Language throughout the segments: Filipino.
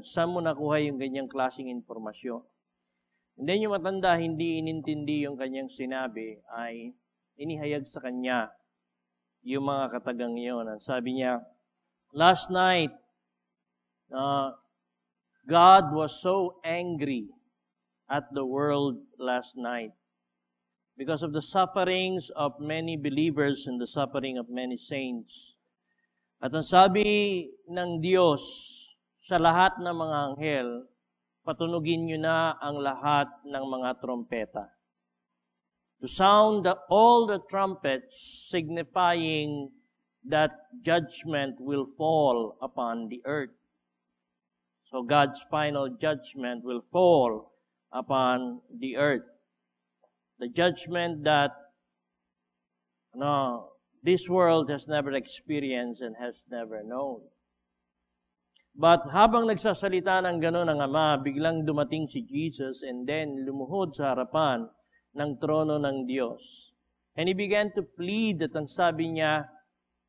Saan mo nakuha yung ganyang klaseng informasyon? And then yung matanda, hindi inintindi yung kanyang sinabi, ay inihayag sa kanya yung mga katagang yon. Ang sabi niya, last night, uh, God was so angry at the world last night because of the sufferings of many believers and the suffering of many saints. At ang sabi ng Diyos, sa lahat ng mga anghel, patunugin nyo na ang lahat ng mga trompeta. To sound the, all the trumpets signifying that judgment will fall upon the earth. So God's final judgment will fall upon the earth. The judgment that no, this world has never experienced and has never known. But habang nagsasalita ng gano'n ang Ama, biglang dumating si Jesus and then lumuhod sa harapan ng trono ng Diyos. And he began to plead at ang sabi niya,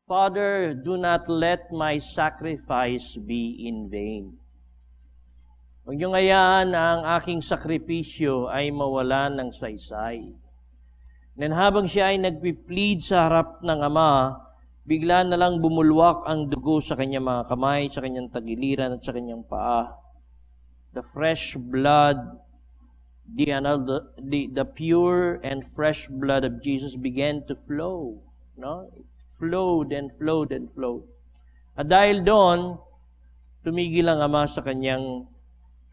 Father, do not let my sacrifice be in vain. Huwag niyong hayaan na ang aking sakripisyo ay mawala ng saysay. Then habang siya ay nagpi-plead sa harap ng Ama, Bigla na lang bumulwak ang dugo sa kanyang mga kamay, sa kanyang tagiliran at sa kanyang paa. The fresh blood, the, the, the pure and fresh blood of Jesus began to flow. No? It flowed and flowed and flowed. At dahil doon, tumigil ang ama sa kanyang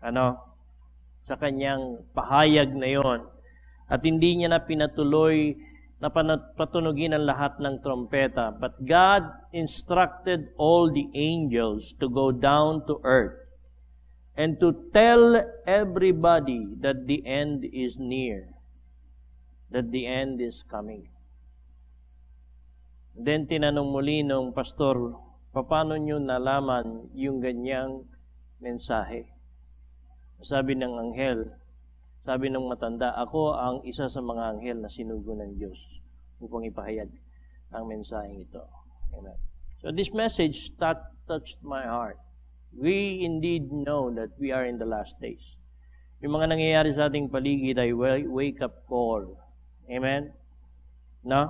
ano sa kanyang pahayag na yon at hindi niya na pinatuloy na patunugin ang lahat ng trompeta. But God instructed all the angels to go down to earth and to tell everybody that the end is near, that the end is coming. Then tinanong muli nung pastor, paano nyo nalaman yung ganyang mensahe? Sabi ng anghel, sabi ng matanda, ako ang isa sa mga anghel na sinugo ng Diyos upang ipahayag ang mensaheng ito. Amen. So this message that touched my heart. We indeed know that we are in the last days. Yung mga nangyayari sa ating paligid ay wake-up call. Amen? No?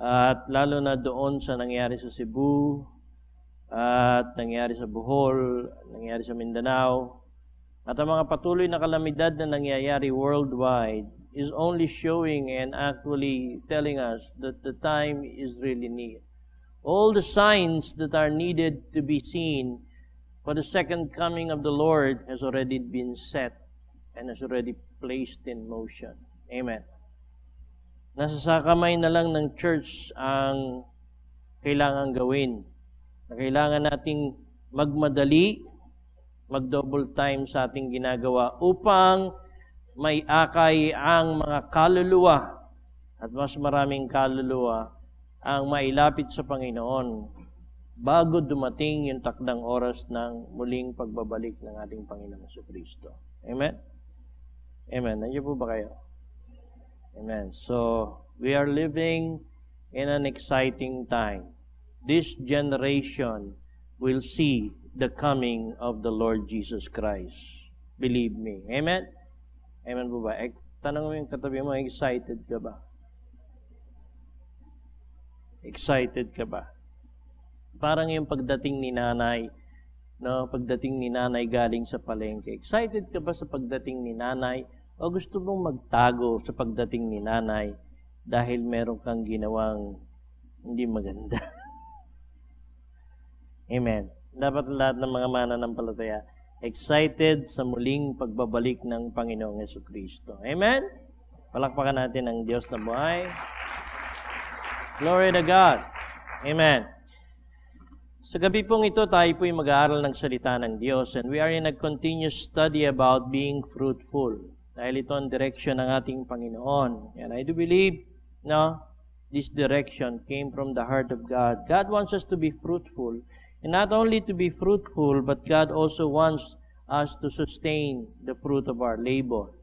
At lalo na doon sa nangyari sa Cebu, at nangyari sa Bohol, nangyari sa Mindanao, at ang mga patuloy na kalamidad na nangyayari worldwide is only showing and actually telling us that the time is really near. All the signs that are needed to be seen for the second coming of the Lord has already been set and has already placed in motion. Amen. Nasa sa kamay na lang ng church ang kailangan gawin. Na kailangan nating magmadali, mag-double time sa ating ginagawa upang may akay ang mga kaluluwa at mas maraming kaluluwa ang mailapit sa Panginoon bago dumating yung takdang oras ng muling pagbabalik ng ating Panginoong Kristo. Amen? Amen. Nandiyo po ba kayo? Amen. So, we are living in an exciting time. This generation will see the coming of the Lord Jesus Christ. Believe me. Amen? Amen po ba? E, tanong mo yung katabi mo, excited ka ba? Excited ka ba? Parang yung pagdating ni nanay, no, pagdating ni nanay galing sa palengke. Excited ka ba sa pagdating ni nanay? O gusto mong magtago sa pagdating ni nanay dahil meron kang ginawang hindi maganda? Amen. Dapat lahat ng mga mana ng palataya excited sa muling pagbabalik ng Panginoong Yesu Kristo. Amen? Palakpakan natin ang Diyos na buhay. Glory to God. Amen. Sa gabi pong ito, tayo po ay mag-aaral ng salita ng Diyos and we are in a continuous study about being fruitful. Dahil ito ang direction ng ating Panginoon. And I do believe, no, this direction came from the heart of God. God wants us to be fruitful. And not only to be fruitful, but God also wants us to sustain the fruit of our labor.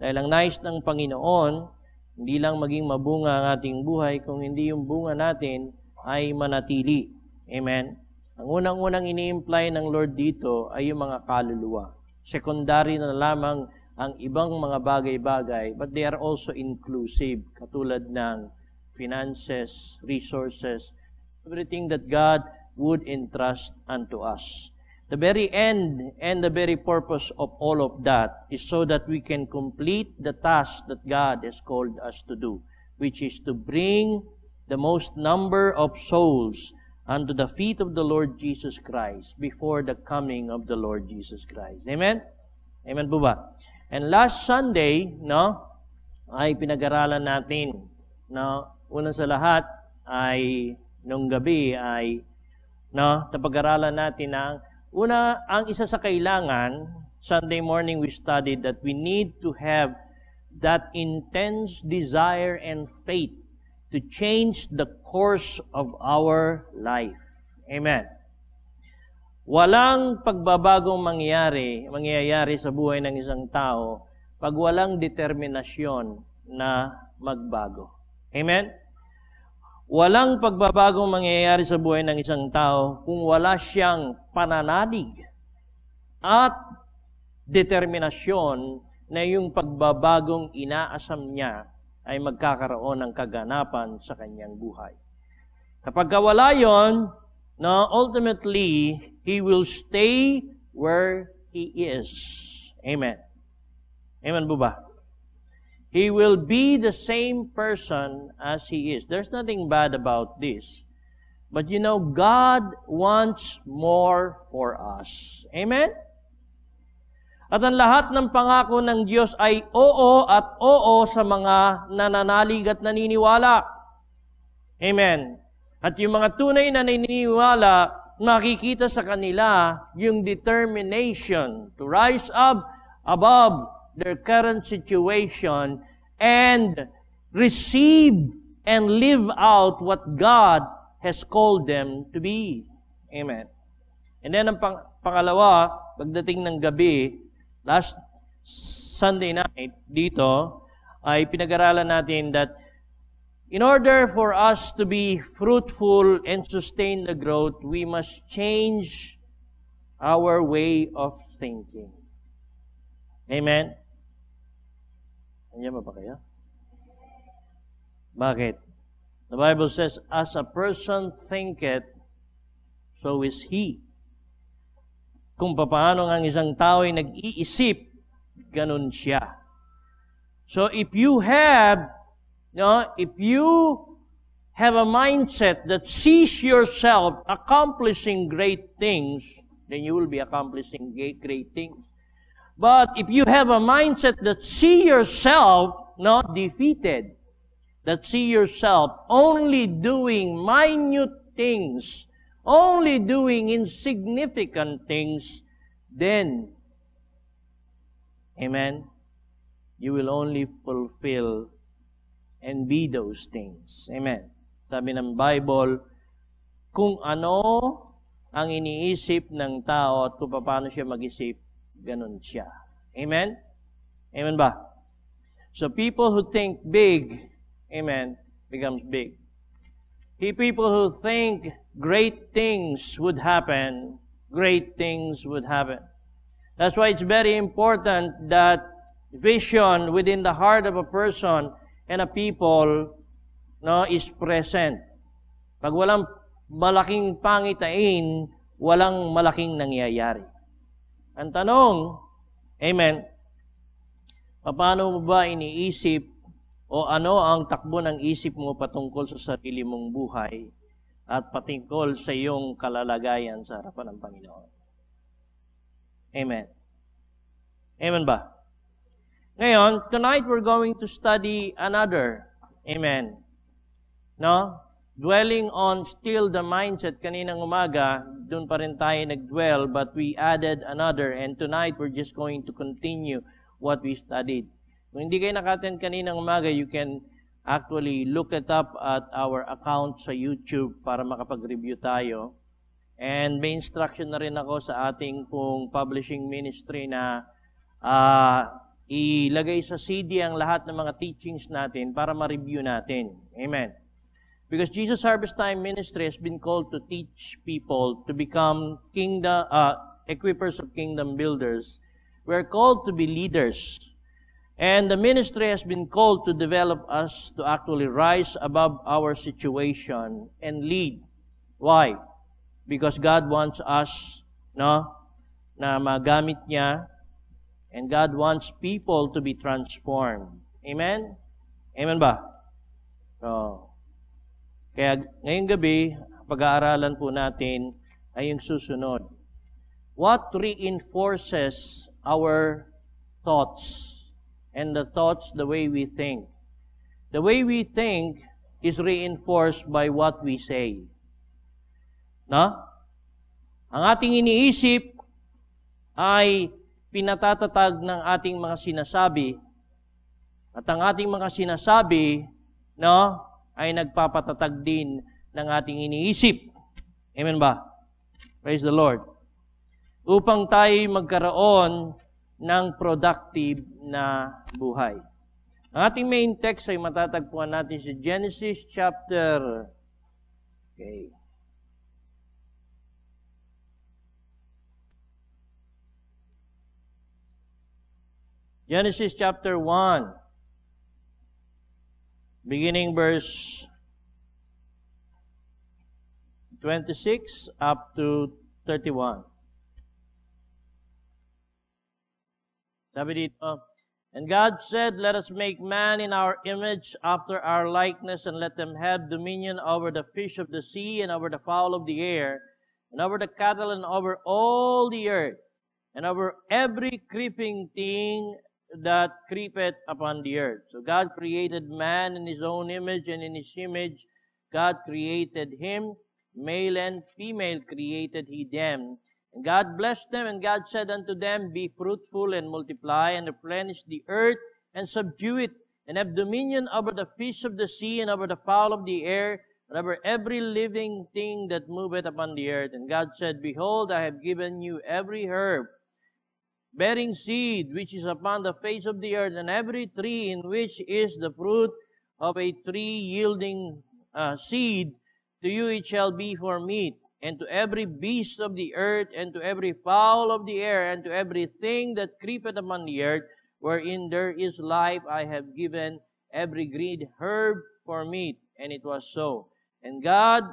Dahil ang nais nice ng Panginoon, hindi lang maging mabunga ang ating buhay, kung hindi yung bunga natin ay manatili. Amen? Ang unang-unang ini-imply ng Lord dito ay yung mga kaluluwa. Secondary na lamang ang ibang mga bagay-bagay, but they are also inclusive, katulad ng finances, resources, everything that God would entrust unto us. The very end and the very purpose of all of that is so that we can complete the task that God has called us to do, which is to bring the most number of souls unto the feet of the Lord Jesus Christ before the coming of the Lord Jesus Christ. Amen? Amen po ba? And last Sunday, no, ay pinag-aralan natin na no, una sa lahat ay nung gabi ay no? tapag aralan natin ang una ang isa sa kailangan Sunday morning we studied that we need to have that intense desire and faith to change the course of our life. Amen. Walang pagbabagong mangyayari, mangyayari sa buhay ng isang tao pag walang determinasyon na magbago. Amen? Walang pagbabagong mangyayari sa buhay ng isang tao kung wala siyang pananalig at determinasyon na yung pagbabagong inaasam niya ay magkakaroon ng kaganapan sa kanyang buhay. Kapag wala yon, na ultimately, he will stay where he is. Amen. Amen buba. ba? He will be the same person as he is. There's nothing bad about this. But you know, God wants more for us. Amen? At ang lahat ng pangako ng Diyos ay oo at oo sa mga nananalig at naniniwala. Amen. At yung mga tunay na naniniwala, makikita sa kanila yung determination to rise up above their current situation and receive and live out what God has called them to be. Amen. And then ang pang pangalawa, pagdating ng gabi, last Sunday night dito, ay pinag-aralan natin that in order for us to be fruitful and sustain the growth, we must change our way of thinking. Amen? Nandiyan ba kayo? Bakit? The Bible says, As a person thinketh, so is he. Kung paano ang isang tao ay nag-iisip, ganun siya. So if you have, you no, know, if you have a mindset that sees yourself accomplishing great things, then you will be accomplishing great things. But if you have a mindset that see yourself not defeated, that see yourself only doing minute things, only doing insignificant things, then, amen, you will only fulfill and be those things. Amen. Sabi ng Bible, kung ano ang iniisip ng tao at kung paano siya mag-isip, ganun siya. Amen? Amen ba? So people who think big, amen, becomes big. He people who think great things would happen, great things would happen. That's why it's very important that vision within the heart of a person and a people no is present. Pag walang malaking pangitain, walang malaking nangyayari. Ang tanong, Amen, paano mo ba iniisip o ano ang takbo ng isip mo patungkol sa sarili mong buhay at patungkol sa iyong kalalagayan sa harapan ng Panginoon? Amen. Amen ba? Ngayon, tonight we're going to study another. Amen. No? Dwelling on still the mindset kaninang umaga, doon pa rin tayo nag-dwell but we added another and tonight we're just going to continue what we studied. Kung hindi kayo nakaten kaninang umaga, you can actually look it up at our account sa YouTube para makapag-review tayo. And may instruction na rin ako sa ating pong publishing ministry na uh, ilagay sa CD ang lahat ng mga teachings natin para ma-review natin. Amen. Because Jesus Harvest Time Ministry has been called to teach people to become kingdom uh, equippers of kingdom builders. We're called to be leaders. And the ministry has been called to develop us to actually rise above our situation and lead. Why? Because God wants us, no, na magamit niya. And God wants people to be transformed. Amen? Amen ba? So, Kaya ngayong gabi, pag-aaralan po natin ay yung susunod. What reinforces our thoughts and the thoughts the way we think? The way we think is reinforced by what we say. No? Ang ating iniisip ay pinatatatag ng ating mga sinasabi. At ang ating mga sinasabi, no, ay nagpapatatag din ng ating iniisip. Amen ba? Praise the Lord. Upang tayo magkaroon ng productive na buhay. Ang ating main text ay matatagpuan natin sa Genesis chapter okay. Genesis chapter 1 beginning verse 26 up to 31. Sabi dito, And God said, Let us make man in our image, after our likeness, and let them have dominion over the fish of the sea, and over the fowl of the air, and over the cattle, and over all the earth, and over every creeping thing that creepeth upon the earth. So God created man in his own image, and in his image God created him. Male and female created he them. And God blessed them, and God said unto them, Be fruitful and multiply, and replenish the earth, and subdue it, and have dominion over the fish of the sea, and over the fowl of the air, and over every living thing that moveth upon the earth. And God said, Behold, I have given you every herb bearing seed which is upon the face of the earth, and every tree in which is the fruit of a tree yielding uh, seed, to you it shall be for meat, and to every beast of the earth, and to every fowl of the air, and to every thing that creepeth upon the earth, wherein there is life, I have given every green herb for meat. And it was so. And God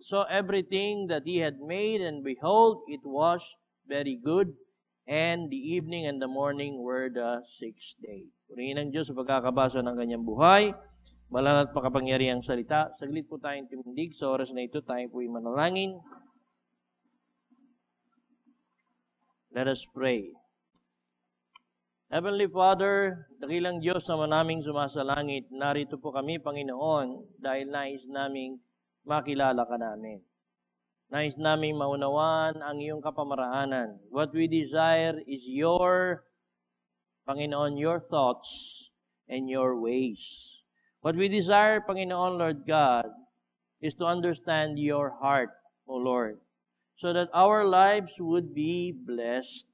saw everything that he had made, and behold, it was very good. and the evening and the morning were the sixth day. Purihin ang Diyos sa pagkakabasa ng kanyang buhay. Malanat makapangyarihang salita. Saglit po tayong timindig. Sa oras na ito, tayo po'y manalangin. Let us pray. Heavenly Father, dakilang Diyos na manaming sumasalangit, narito po kami, Panginoon, dahil nais naming makilala ka namin. Nais naming maunawan ang iyong kapamaraanan. What we desire is your, Panginoon, your thoughts and your ways. What we desire, Panginoon, Lord God, is to understand your heart, O Lord, so that our lives would be blessed.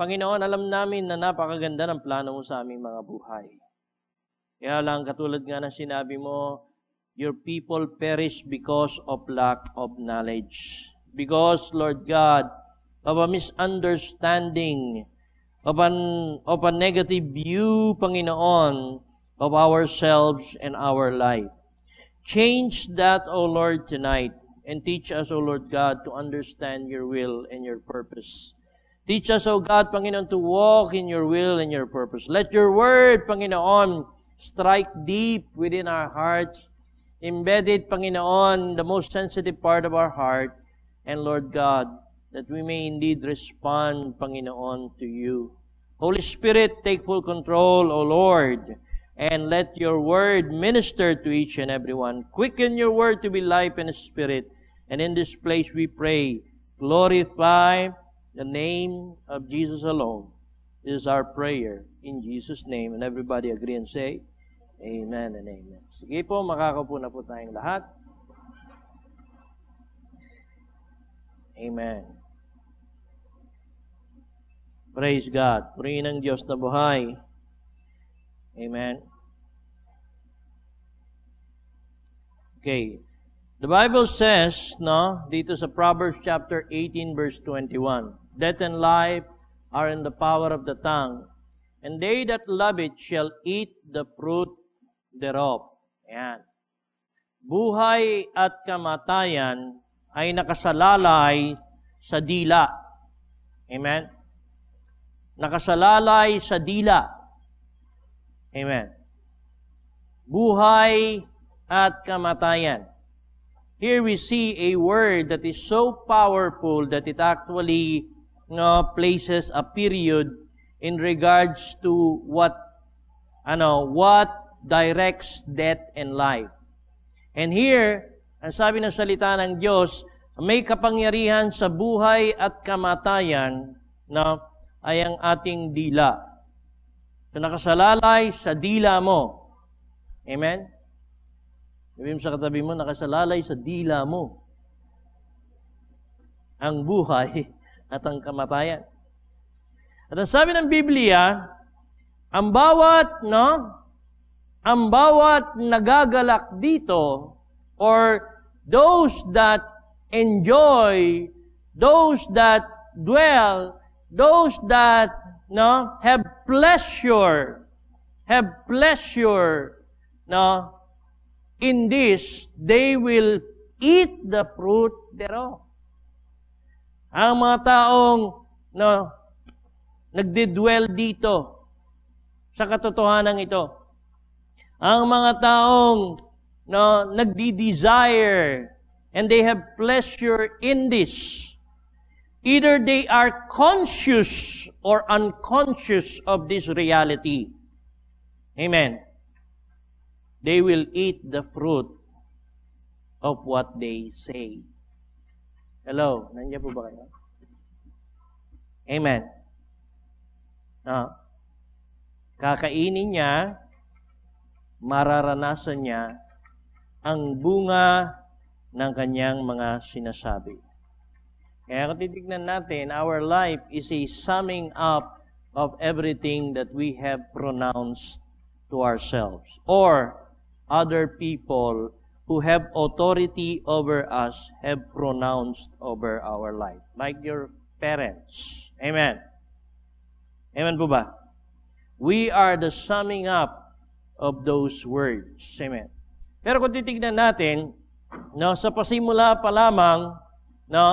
Panginoon, alam namin na napakaganda ng plano mo sa aming mga buhay. Kaya lang, katulad nga ng sinabi mo, your people perish because of lack of knowledge. Because, Lord God, of a misunderstanding, of, an, of a negative view, Panginoon, of ourselves and our life. Change that, O Lord, tonight, and teach us, O Lord God, to understand your will and your purpose. Teach us, O God, Panginoon, to walk in your will and your purpose. Let your word, Panginoon, strike deep within our hearts Embedded, it, Panginoon, the most sensitive part of our heart, and Lord God, that we may indeed respond, Panginoon, to you. Holy Spirit, take full control, O Lord, and let your word minister to each and every one. Quicken your word to be life and spirit. And in this place we pray, glorify the name of Jesus alone. This is our prayer in Jesus' name. And everybody agree and say, Amen and amen. Sige po, makakaupo na po tayong lahat. Amen. Praise God. Purihin ang Diyos na buhay. Amen. Okay. The Bible says, no, dito sa Proverbs chapter 18 verse 21, Death and life are in the power of the tongue, and they that love it shall eat the fruit derop. Ayan. Buhay at kamatayan ay nakasalalay sa dila. Amen? Nakasalalay sa dila. Amen. Buhay at kamatayan. Here we see a word that is so powerful that it actually you places a period in regards to what ano what directs death and life. And here, ang sabi ng salita ng Diyos, may kapangyarihan sa buhay at kamatayan na ay ang ating dila. So nakasalalay sa dila mo. Amen? Sabihin sa katabi mo, nakasalalay sa dila mo. Ang buhay at ang kamatayan. At ang sabi ng Biblia, ang bawat no, ang bawat nagagalak dito or those that enjoy, those that dwell, those that no have pleasure, have pleasure no in this they will eat the fruit thereof. Ang mga taong no nagdidwell dito sa katotohanan ito ang mga taong no, nagdi-desire and they have pleasure in this, either they are conscious or unconscious of this reality. Amen. They will eat the fruit of what they say. Hello, nandiyan po ba kayo? Amen. No. Ah, kakainin niya mararanasan niya ang bunga ng kanyang mga sinasabi. Kaya kung titignan natin, our life is a summing up of everything that we have pronounced to ourselves or other people who have authority over us have pronounced over our life. Like your parents. Amen. Amen po ba? We are the summing up of those words. Amen. Pero kung titignan natin, no, sa pasimula pa lamang, no,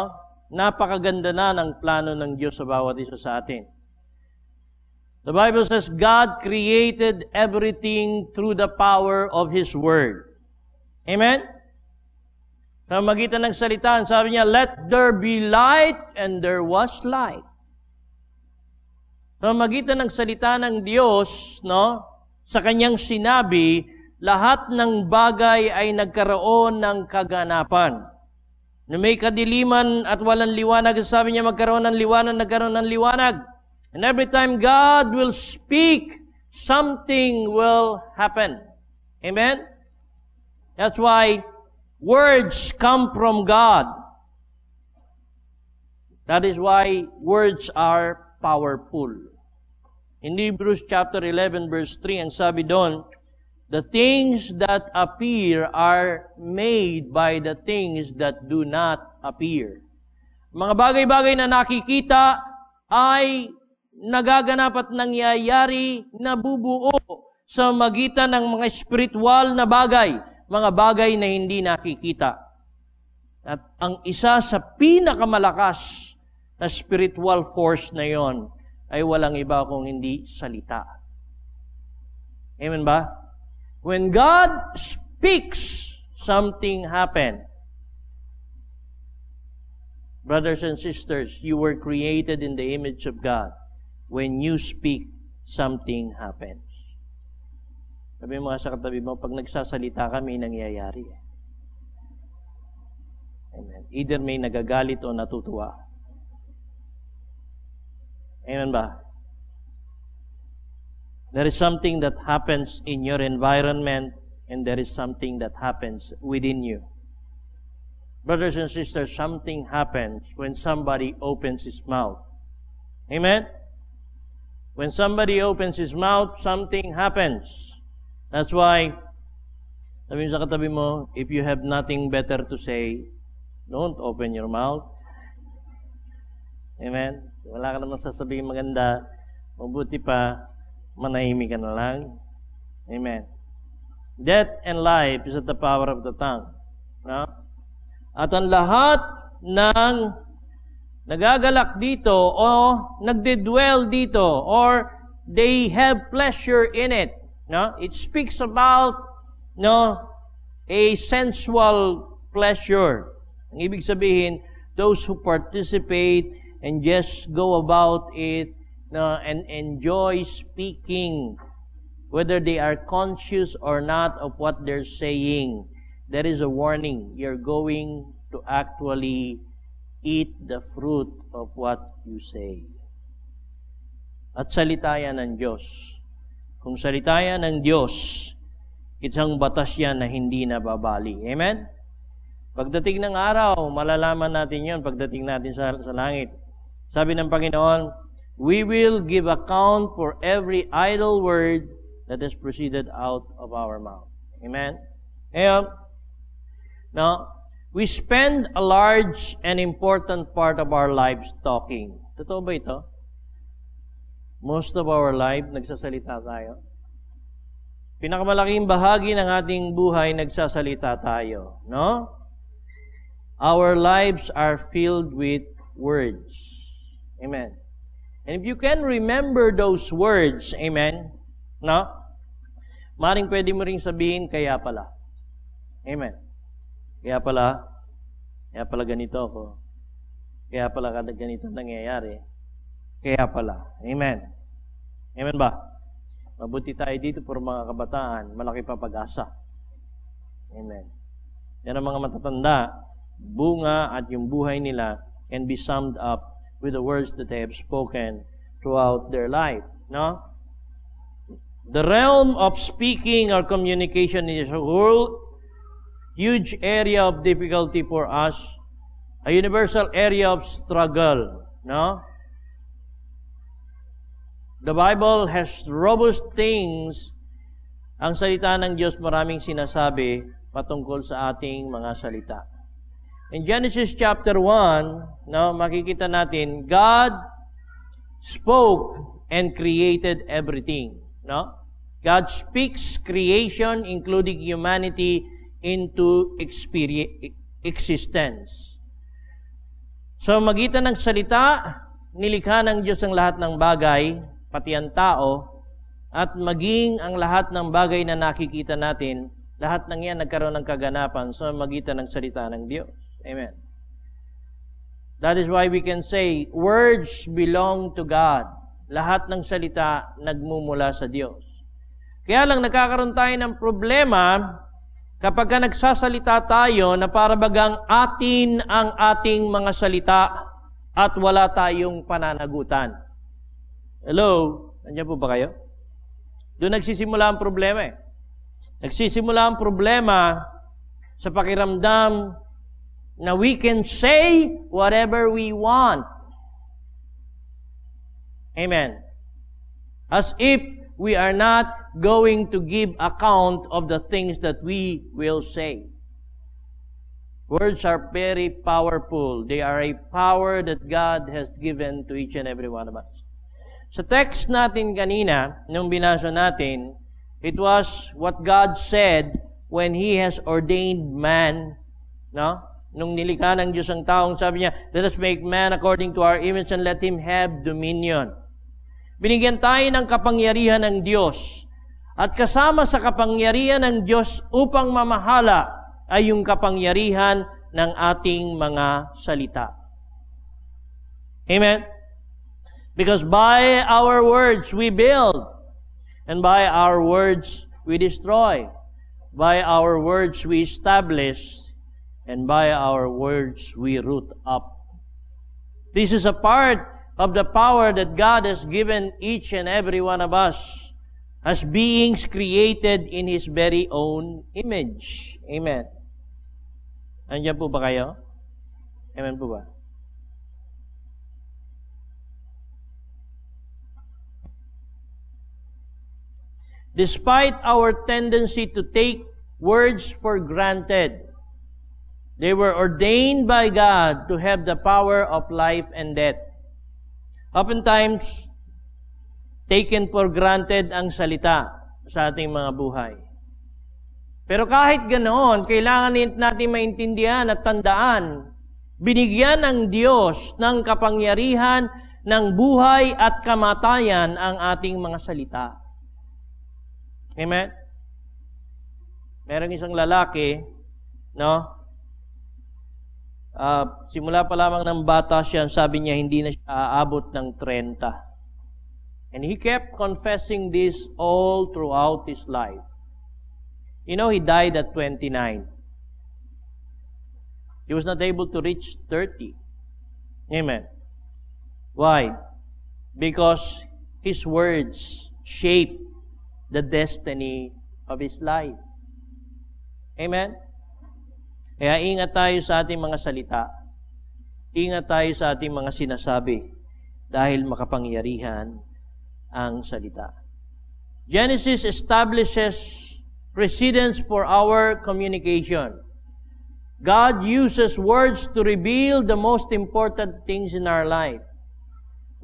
napakaganda na ng plano ng Diyos sa bawat isa sa atin. The Bible says, God created everything through the power of His Word. Amen? Sa magitan ng salita, sabi niya, Let there be light, and there was light. Sa magitan ng salita ng Diyos, no, sa kanyang sinabi, lahat ng bagay ay nagkaroon ng kaganapan. Na may kadiliman at walang liwanag, sabi niya magkaroon ng liwanag, nagkaroon ng liwanag. And every time God will speak, something will happen. Amen? That's why words come from God. That is why words are powerful in Hebrews chapter 11 verse 3 ang sabi doon, The things that appear are made by the things that do not appear. Mga bagay-bagay na nakikita ay nagaganap at nangyayari na bubuo sa magitan ng mga spiritual na bagay, mga bagay na hindi nakikita. At ang isa sa pinakamalakas na spiritual force na yon ay walang iba kung hindi salita. Amen ba? When God speaks, something happen. Brothers and sisters, you were created in the image of God. When you speak, something happens. Sabi mo sa katabi mo, pag nagsasalita ka, may nangyayari. Eh. Amen. Either may nagagalit o natutuwa. Amen ba? There is something that happens in your environment and there is something that happens within you. Brothers and sisters, something happens when somebody opens his mouth. Amen? When somebody opens his mouth, something happens. That's why, sabi sa katabi mo, if you have nothing better to say, don't open your mouth. Amen? Wala ka naman sasabihin maganda, mabuti pa, manahimik ka na lang. Amen. Death and life is at the power of the tongue. No? At ang lahat ng nagagalak dito o nagdedwell dito or they have pleasure in it. No? It speaks about no a sensual pleasure. Ang ibig sabihin, those who participate and just go about it uh, and enjoy speaking, whether they are conscious or not of what they're saying. There is a warning. You're going to actually eat the fruit of what you say. At salitaya ng Diyos. Kung salitaya ng Diyos, isang batas yan na hindi nababali. Amen? Pagdating ng araw, malalaman natin yon pagdating natin sa, sa langit. Sabi ng Panginoon, We will give account for every idle word that has proceeded out of our mouth. Amen? Ngayon, no, we spend a large and important part of our lives talking. Totoo ba ito? Most of our life, nagsasalita tayo. Pinakamalaking bahagi ng ating buhay, nagsasalita tayo. No? Our lives are filled with words. Amen. And if you can remember those words, amen, no? Maring pwede mo rin sabihin, kaya pala. Amen. Kaya pala, kaya pala ganito ako. Kaya pala ganito nangyayari. Kaya pala. Amen. Amen ba? Mabuti tayo dito for mga kabataan, malaki pa pag-asa. Amen. Yan ang mga matatanda, bunga at yung buhay nila can be summed up with the words that they have spoken throughout their life. No? The realm of speaking or communication is a whole huge area of difficulty for us, a universal area of struggle. No? The Bible has robust things. Ang salita ng Diyos maraming sinasabi patungkol sa ating mga salita. In Genesis chapter 1, no, makikita natin, God spoke and created everything. No? God speaks creation, including humanity, into existence. So, magitan ng salita, nilikha ng Diyos ang lahat ng bagay, pati ang tao, at maging ang lahat ng bagay na nakikita natin, lahat ng yan nagkaroon ng kaganapan sa so magitan ng salita ng Diyos. Amen. That is why we can say, words belong to God. Lahat ng salita nagmumula sa Diyos. Kaya lang nagkakaroon tayo ng problema kapag ka nagsasalita tayo na para bagang atin ang ating mga salita at wala tayong pananagutan. Hello? Nandiyan po ba kayo? Doon nagsisimula ang problema eh. Nagsisimula ang problema sa pakiramdam na we can say whatever we want. Amen. As if we are not going to give account of the things that we will say. Words are very powerful. They are a power that God has given to each and every one of us. Sa text natin kanina, nung binasa natin, it was what God said when He has ordained man, no? Nung nilikha ng Diyos ang taong, sabi niya, Let us make man according to our image and let him have dominion. Binigyan tayo ng kapangyarihan ng Diyos. At kasama sa kapangyarihan ng Diyos upang mamahala ay yung kapangyarihan ng ating mga salita. Amen? Because by our words we build, and by our words we destroy. By our words we establish, and by our words we root up. This is a part of the power that God has given each and every one of us as beings created in His very own image. Amen. Andiyan po ba kayo? Amen po ba? Despite our tendency to take words for granted, They were ordained by God to have the power of life and death. Oftentimes, taken for granted ang salita sa ating mga buhay. Pero kahit ganoon, kailangan natin maintindihan at tandaan, binigyan ng Diyos ng kapangyarihan ng buhay at kamatayan ang ating mga salita. Amen? Merong isang lalaki, no? Uh, simula pa lamang ng bata siya, sabi niya, hindi na siya aabot ng 30. And he kept confessing this all throughout his life. You know, he died at 29. He was not able to reach 30. Amen. Why? Because his words shaped the destiny of his life. Amen? Kaya ingat tayo sa ating mga salita. Ingat tayo sa ating mga sinasabi dahil makapangyarihan ang salita. Genesis establishes precedence for our communication. God uses words to reveal the most important things in our life.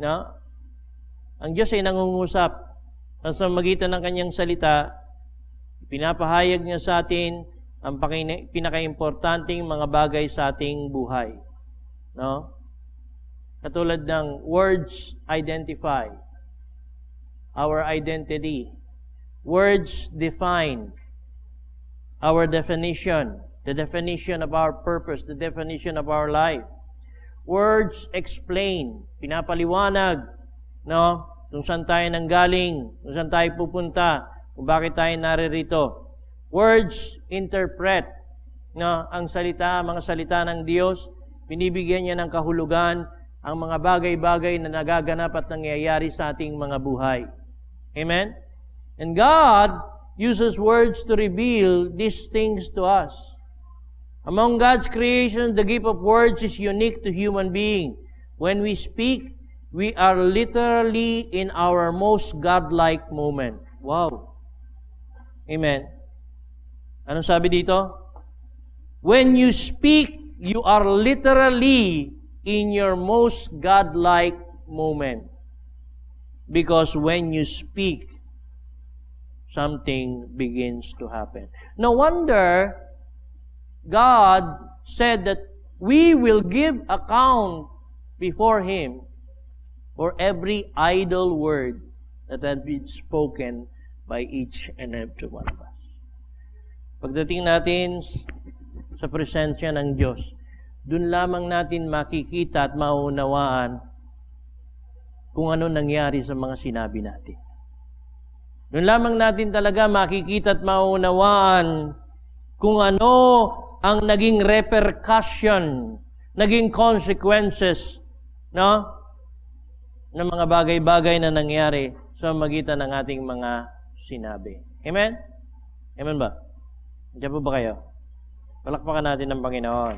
No? Ang Diyos ay nangungusap. Sa magitan ng kanyang salita, pinapahayag niya sa atin ang pinaka-importanting mga bagay sa ating buhay. No? Katulad ng words identify our identity. Words define our definition, the definition of our purpose, the definition of our life. Words explain, pinapaliwanag, no? Kung saan tayo nanggaling, kung saan tayo pupunta, kung bakit tayo naririto. Words interpret na ang salita, mga salita ng Diyos, binibigyan niya ng kahulugan ang mga bagay-bagay na nagaganap at nangyayari sa ating mga buhay. Amen? And God uses words to reveal these things to us. Among God's creation, the gift of words is unique to human being. When we speak, we are literally in our most godlike moment. Wow. Amen. Anong sabi dito? When you speak, you are literally in your most godlike moment. Because when you speak, something begins to happen. No wonder God said that we will give account before Him for every idle word that has been spoken by each and every one of us. Pagdating natin sa presensya ng Diyos, dun lamang natin makikita at maunawaan kung ano nangyari sa mga sinabi natin. Doon lamang natin talaga makikita at maunawaan kung ano ang naging repercussion, naging consequences, no? ng mga bagay-bagay na nangyari sa magitan ng ating mga sinabi. Amen? Amen ba? Diyan po ba kayo? Palakpakan natin ng Panginoon.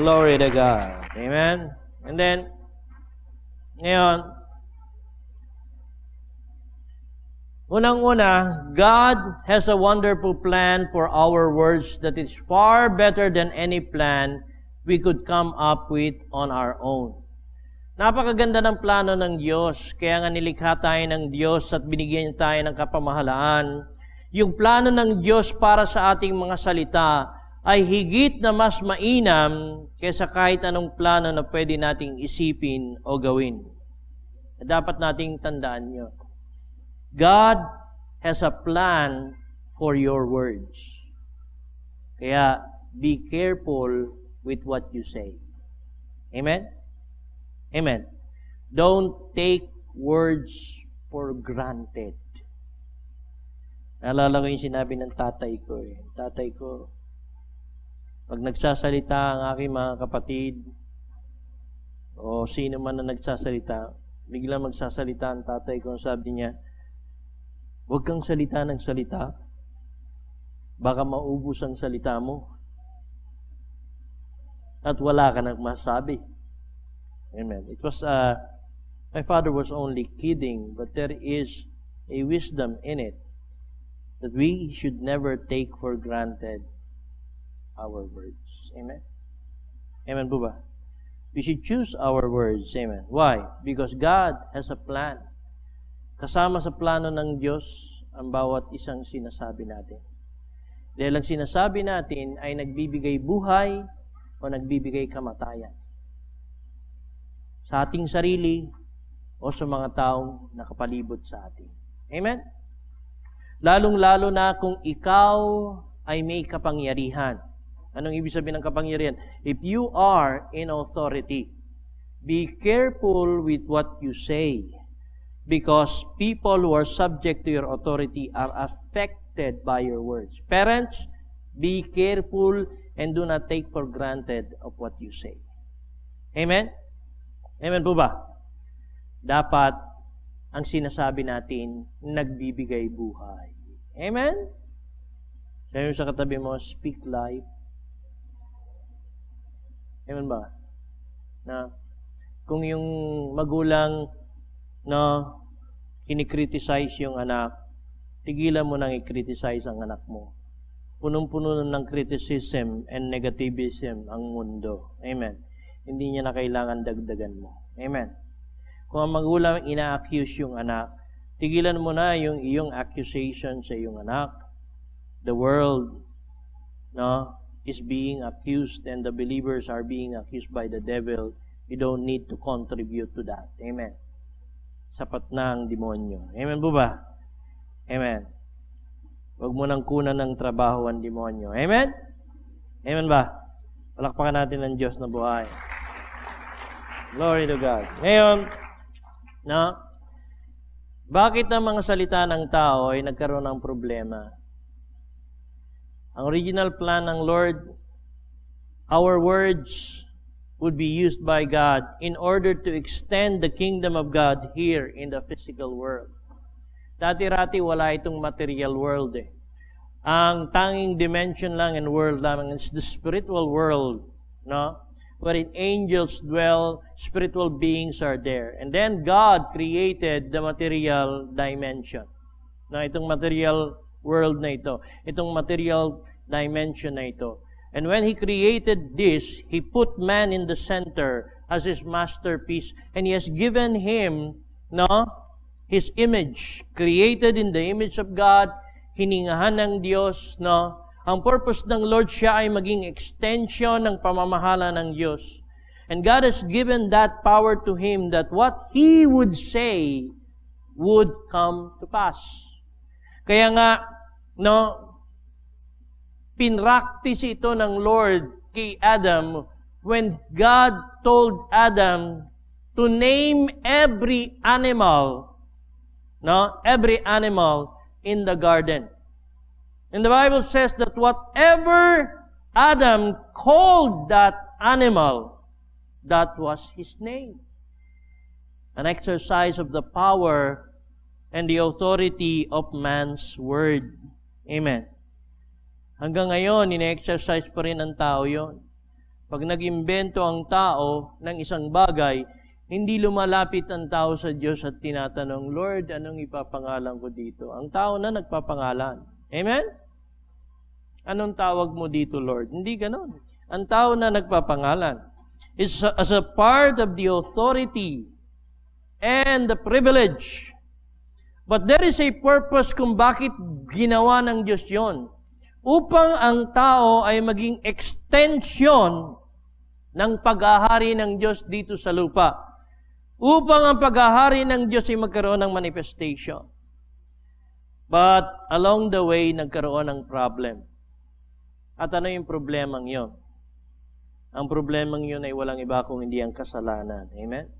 Glory to God. Amen? And then, ngayon, unang-una, God has a wonderful plan for our words that is far better than any plan we could come up with on our own. Napakaganda ng plano ng Diyos, kaya nga nilikha tayo ng Diyos at binigyan tayo ng kapamahalaan yung plano ng Diyos para sa ating mga salita ay higit na mas mainam kaysa kahit anong plano na pwede nating isipin o gawin. Dapat nating tandaan nyo. God has a plan for your words. Kaya, be careful with what you say. Amen? Amen. Don't take words for granted. Naalala ko yung sinabi ng tatay ko eh. Tatay ko, pag nagsasalita ang aking mga kapatid, o sino man na nagsasalita, bigla magsasalita ang tatay ko, sabi niya, huwag kang salita ng salita, baka maubos ang salita mo. At wala ka nang masabi. Amen. It was, uh, my father was only kidding, but there is a wisdom in it that we should never take for granted our words. Amen? Amen Buba. We should choose our words. Amen. Why? Because God has a plan. Kasama sa plano ng Diyos ang bawat isang sinasabi natin. Dahil ang sinasabi natin ay nagbibigay buhay o nagbibigay kamatayan. Sa ating sarili o sa mga taong nakapalibot sa atin. Amen? Lalong-lalo na kung ikaw ay may kapangyarihan. Anong ibig sabihin ng kapangyarihan? If you are in authority, be careful with what you say because people who are subject to your authority are affected by your words. Parents, be careful and do not take for granted of what you say. Amen? Amen po ba? Dapat ang sinasabi natin nagbibigay buhay. Amen? Sabi sa katabi mo, speak life. Amen ba? Na kung yung magulang no kinikriticize yung anak, tigilan mo nang i-criticize ang anak mo. Punong-puno ng criticism and negativism ang mundo. Amen. Hindi niya na kailangan dagdagan mo. Amen. Kung ang magulang ina-accuse yung anak, Tigilan mo na yung iyong accusation sa iyong anak. The world no, is being accused and the believers are being accused by the devil. You don't need to contribute to that. Amen. Sapat na ang demonyo. Amen po ba? Amen. Huwag mo nang kunan ng trabaho ang demonyo. Amen? Amen ba? Palakpakan natin ang Diyos na buhay. Glory to God. Ngayon, na, no? Bakit ang mga salita ng tao ay nagkaroon ng problema? Ang original plan ng Lord, our words would be used by God in order to extend the kingdom of God here in the physical world. Dati-rati wala itong material world eh. Ang tanging dimension lang and world lamang is the spiritual world, no? wherein angels dwell, spiritual beings are there. And then God created the material dimension. Na itong material world na ito, itong material dimension na ito. And when He created this, He put man in the center as His masterpiece, and He has given him, no, His image, created in the image of God, hiningahan ng Diyos, no, ang purpose ng Lord siya ay maging extension ng pamamahala ng Diyos. And God has given that power to Him that what He would say would come to pass. Kaya nga, no, pinraktis ito ng Lord kay Adam when God told Adam to name every animal, no, every animal in the garden. And the Bible says that whatever Adam called that animal, that was his name. An exercise of the power and the authority of man's word. Amen. Hanggang ngayon, ine-exercise pa rin ang tao yon. Pag nag-imbento ang tao ng isang bagay, hindi lumalapit ang tao sa Diyos at tinatanong, Lord, anong ipapangalan ko dito? Ang tao na nagpapangalan. Amen? Anong tawag mo dito, Lord? Hindi ganon. Ang tao na nagpapangalan is as a part of the authority and the privilege. But there is a purpose kung bakit ginawa ng Diyos yon. Upang ang tao ay maging extension ng paghahari ng Diyos dito sa lupa. Upang ang paghahari ng Diyos ay magkaroon ng manifestation. But along the way, nagkaroon ng problem. At ano yung problemang yon? Ang problemang yun ay walang iba kung hindi ang kasalanan. Amen?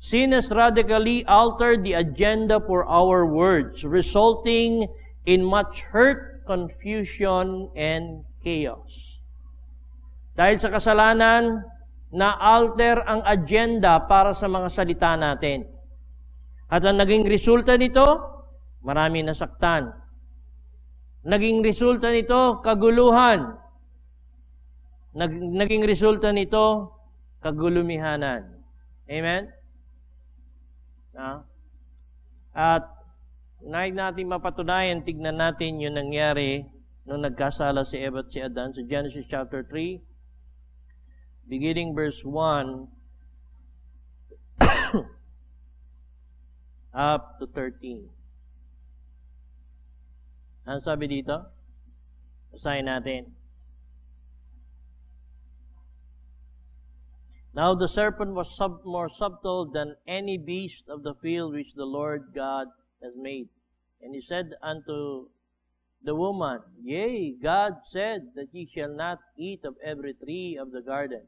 Sin has radically altered the agenda for our words, resulting in much hurt, confusion, and chaos. Dahil sa kasalanan, na-alter ang agenda para sa mga salita natin. At ang naging resulta nito, marami nasaktan, Naging resulta nito kaguluhan. Nag, naging resulta nito kagulumihanan. Amen? Ah. At naig natin mapatunayan, tignan natin yung nangyari nung nagkasala si Eva at si Adan. So Genesis chapter 3, beginning verse 1 up to 13. Ano sabi dito? Basahin natin. Now the serpent was sub more subtle than any beast of the field which the Lord God has made. And he said unto the woman, Yea, God said that ye shall not eat of every tree of the garden.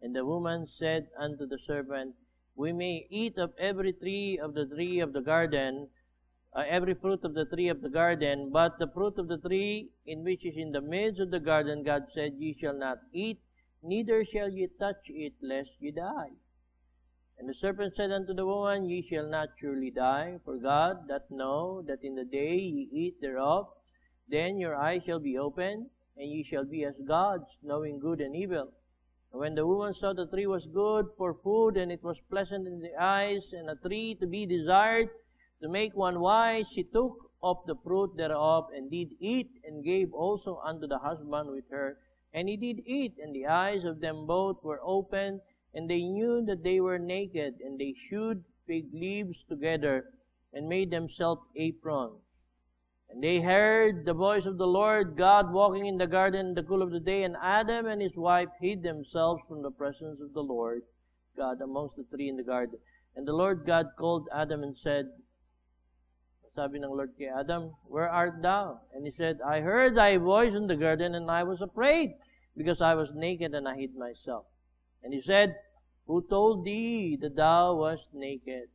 And the woman said unto the serpent, We may eat of every tree of the tree of the garden, uh, every fruit of the tree of the garden, but the fruit of the tree in which is in the midst of the garden, God said, Ye shall not eat, neither shall ye touch it, lest ye die. And the serpent said unto the woman, Ye shall not surely die, for God doth know that in the day ye eat thereof, then your eyes shall be opened, and ye shall be as gods, knowing good and evil. And when the woman saw the tree was good for food, and it was pleasant in the eyes, and a tree to be desired, to make one wise, she took of the fruit thereof, and did eat, and gave also unto the husband with her. And he did eat, and the eyes of them both were opened, and they knew that they were naked, and they shewed fig leaves together, and made themselves aprons. And they heard the voice of the Lord God walking in the garden in the cool of the day, and Adam and his wife hid themselves from the presence of the Lord God amongst the tree in the garden. And the Lord God called Adam and said, Sabi ng Lord kay Adam, Where art thou? And he said, I heard thy voice in the garden and I was afraid because I was naked and I hid myself. And he said, Who told thee that thou wast naked?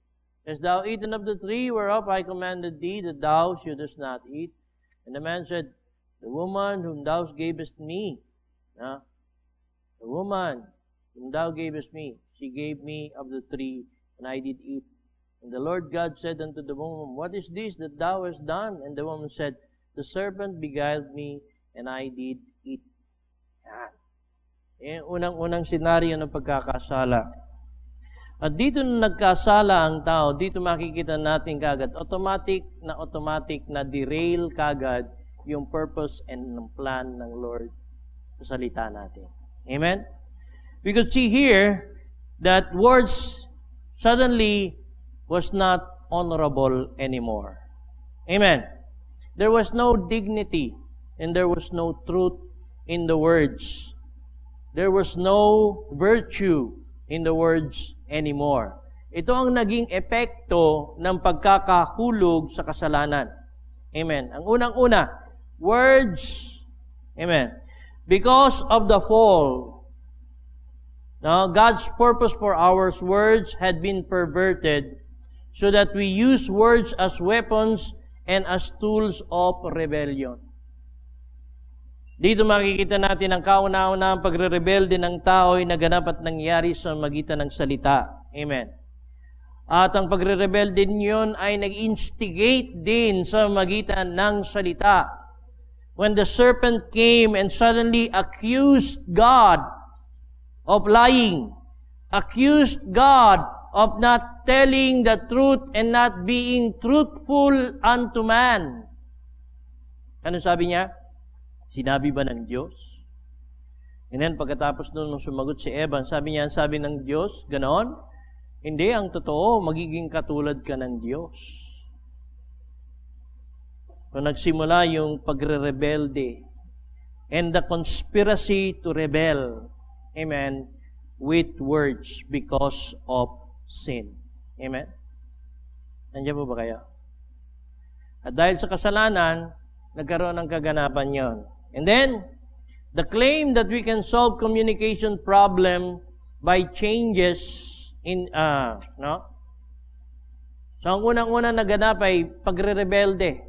Hast thou eaten of the tree whereof I commanded thee that thou shouldest not eat? And the man said, The woman whom thou gavest me, huh? the woman whom thou gavest me, she gave me of the tree, and I did eat. And the Lord God said unto the woman, What is this that thou hast done? And the woman said, The serpent beguiled me, and I did eat. Yan. Yan unang-unang senaryo ng pagkakasala. At dito na nagkasala ang tao, dito makikita natin kagad, automatic na automatic na derail kagad yung purpose and plan ng Lord sa salita natin. Amen? We could see here that words suddenly was not honorable anymore. Amen. There was no dignity and there was no truth in the words. There was no virtue in the words anymore. Ito ang naging epekto ng pagkakahulog sa kasalanan. Amen. Ang unang-una, words. Amen. Because of the fall, no, God's purpose for our words had been perverted so that we use words as weapons and as tools of rebellion. Dito makikita natin ang kauna-una ang pagre-rebelde ng tao ay naganap at nangyari sa magitan ng salita. Amen. At ang pagre-rebelde niyon ay nag-instigate din sa magitan ng salita. When the serpent came and suddenly accused God of lying, accused God of not telling the truth and not being truthful unto man. Ano sabi niya? Sinabi ba ng Diyos? And then pagkatapos nun nung sumagot si Evan, sabi niya, sabi ng Diyos, ganoon? Hindi, ang totoo, magiging katulad ka ng Diyos. Kung nagsimula yung pagre-rebelde and the conspiracy to rebel, amen, with words because of sin. Amen? Nandiyan po ba kayo? At dahil sa kasalanan, nagkaroon ng kaganapan yon. And then, the claim that we can solve communication problem by changes in, uh, no? So, ang unang-una naganap ay pagre-rebelde.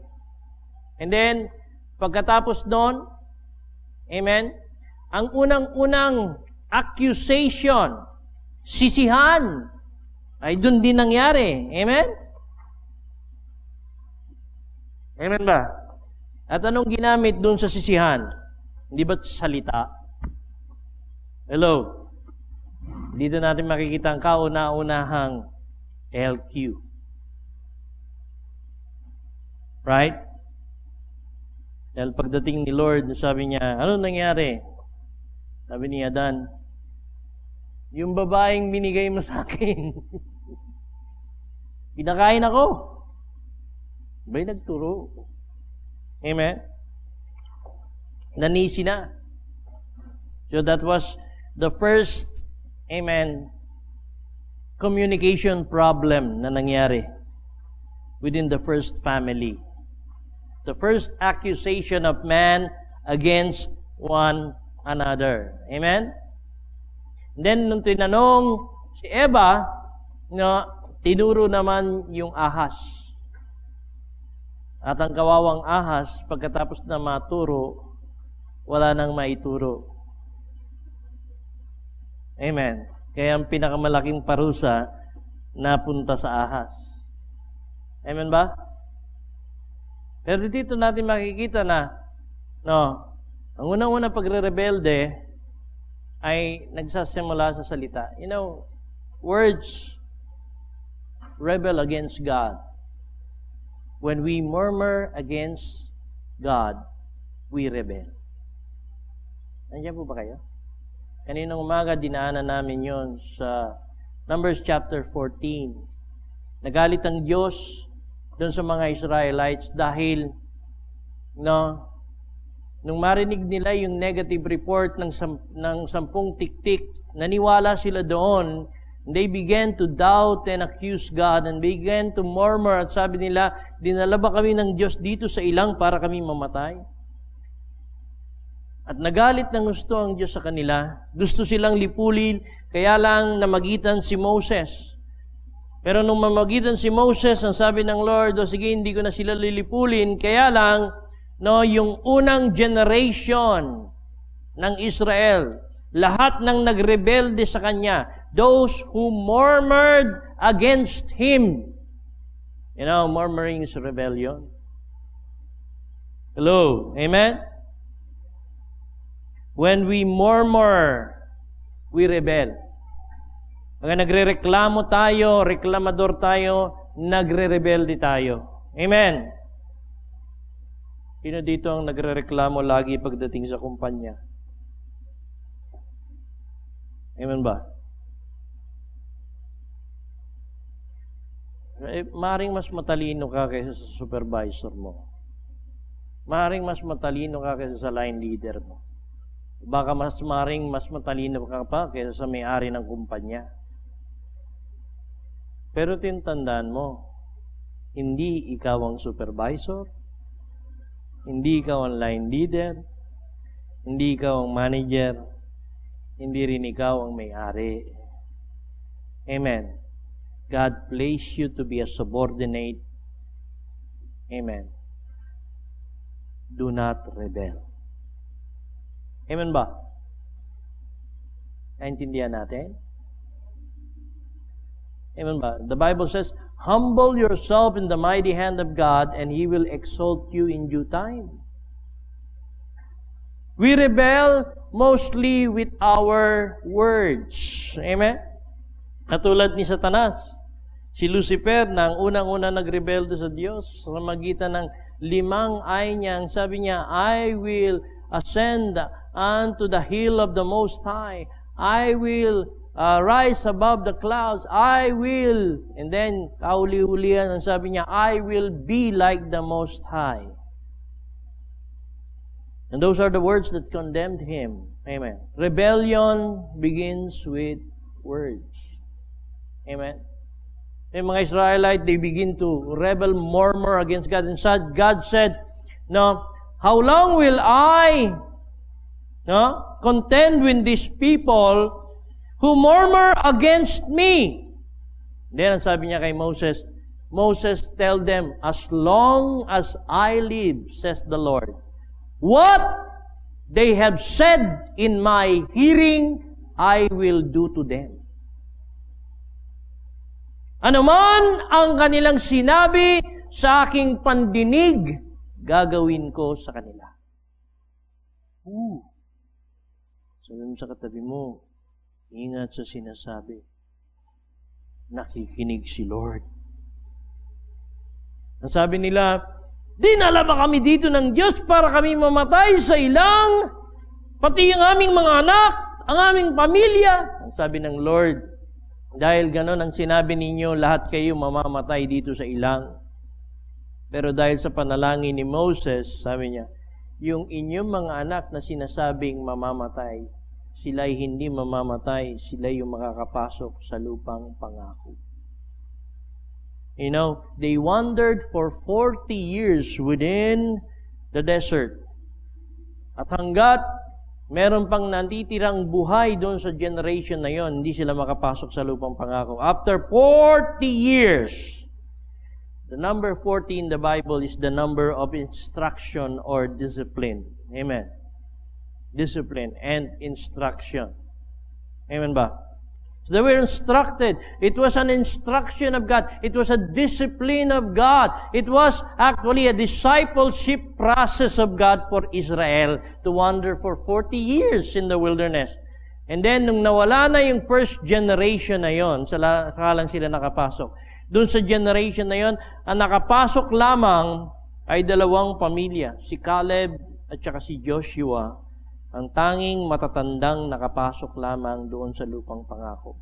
And then, pagkatapos noon, amen, ang unang-unang accusation, sisihan ay doon din nangyari. Amen? Amen ba? At anong ginamit doon sa sisihan? Hindi ba salita? Hello? Dito natin makikita ang kauna-unahang LQ. Right? Dahil pagdating ni Lord, sabi niya, ano nangyari? Sabi ni Adan, yung babaeng binigay mo sa akin. Pinakain ako. May nagturo. Amen? Nanisi na. So that was the first, amen, communication problem na nangyari within the first family. The first accusation of man against one another. Amen? And then, nung tinanong si Eva, na Tinuro naman yung ahas. At ang kawawang ahas, pagkatapos na maturo, wala nang maituro. Amen. Kaya ang pinakamalaking parusa, napunta sa ahas. Amen ba? Pero dito natin makikita na, no, ang unang-una pagre-rebelde ay nagsasimula sa salita. You know, words rebel against God, when we murmur against God, we rebel. Nandiyan po ba kayo? Kaninang umaga, dinaanan namin yon sa Numbers chapter 14. Nagalit ang Diyos doon sa mga Israelites dahil no, nung marinig nila yung negative report ng, sam- ng sampung tiktik, naniwala sila doon they began to doubt and accuse God and began to murmur at sabi nila, dinala ba kami ng Diyos dito sa ilang para kami mamatay? At nagalit ng gusto ang Diyos sa kanila. Gusto silang lipulin, kaya lang namagitan si Moses. Pero nung mamagitan si Moses, ang sabi ng Lord, o sige, hindi ko na sila lilipulin, kaya lang, no, yung unang generation ng Israel, lahat ng nagrebelde sa Kanya, those who murmured against him. You know, murmuring is rebellion. Hello. Amen? When we murmur, we rebel. Pag nagre-reklamo tayo, reklamador tayo, nagre-rebelde tayo. Amen? Sino dito ang nagre-reklamo lagi pagdating sa kumpanya? Amen ba? Eh, maring mas matalino ka kaysa sa supervisor mo. Maring mas matalino ka kaysa sa line leader mo. Baka mas maring mas matalino ka pa kaysa sa may-ari ng kumpanya. Pero tintandaan mo, hindi ikaw ang supervisor, hindi ikaw ang line leader, hindi ikaw ang manager, hindi rin ikaw ang may-ari. Amen. God place you to be a subordinate. Amen. Do not rebel. Amen ba? Naintindihan natin? Amen ba? The Bible says, Humble yourself in the mighty hand of God and He will exalt you in due time. We rebel mostly with our words. Amen? Katulad ni Satanas. Si Lucifer nang unang-una nagrebelde sa Diyos sa magitan ng limang ay niya, ang sabi niya, I will ascend unto the hill of the Most High. I will uh, rise above the clouds. I will. And then, kauli-ulian, ang sabi niya, I will be like the Most High. And those are the words that condemned him. Amen. Rebellion begins with words. Amen yung eh, mga Israelite, they begin to rebel, murmur against God. And God said, no, how long will I no, contend with these people who murmur against me? Then ang sabi niya kay Moses, Moses, tell them, as long as I live, says the Lord, what they have said in my hearing, I will do to them. Ano man ang kanilang sinabi sa aking pandinig, gagawin ko sa kanila. Ooh. Sabi mo sa katabi mo, ingat sa sinasabi. Nakikinig si Lord. Ang sabi nila, Dinala ba kami dito ng Diyos para kami mamatay sa ilang? Pati ang aming mga anak, ang aming pamilya. Ang sabi ng Lord, dahil ganon ang sinabi ninyo, lahat kayo mamamatay dito sa ilang. Pero dahil sa panalangin ni Moses, sabi niya, yung inyong mga anak na sinasabing mamamatay, sila'y hindi mamamatay, sila yung makakapasok sa lupang pangako. You know, they wandered for 40 years within the desert. At hanggat meron pang natitirang buhay doon sa generation na yon, hindi sila makapasok sa lupang pangako. After 40 years, the number 40 in the Bible is the number of instruction or discipline. Amen. Discipline and instruction. Amen ba? They were instructed. It was an instruction of God. It was a discipline of God. It was actually a discipleship process of God for Israel to wander for 40 years in the wilderness. And then, nung nawala na yung first generation na yon, sa sakalan sila nakapasok. Doon sa generation na yon, ang nakapasok lamang ay dalawang pamilya, si Caleb at saka si Joshua ang tanging matatandang nakapasok lamang doon sa lupang pangako.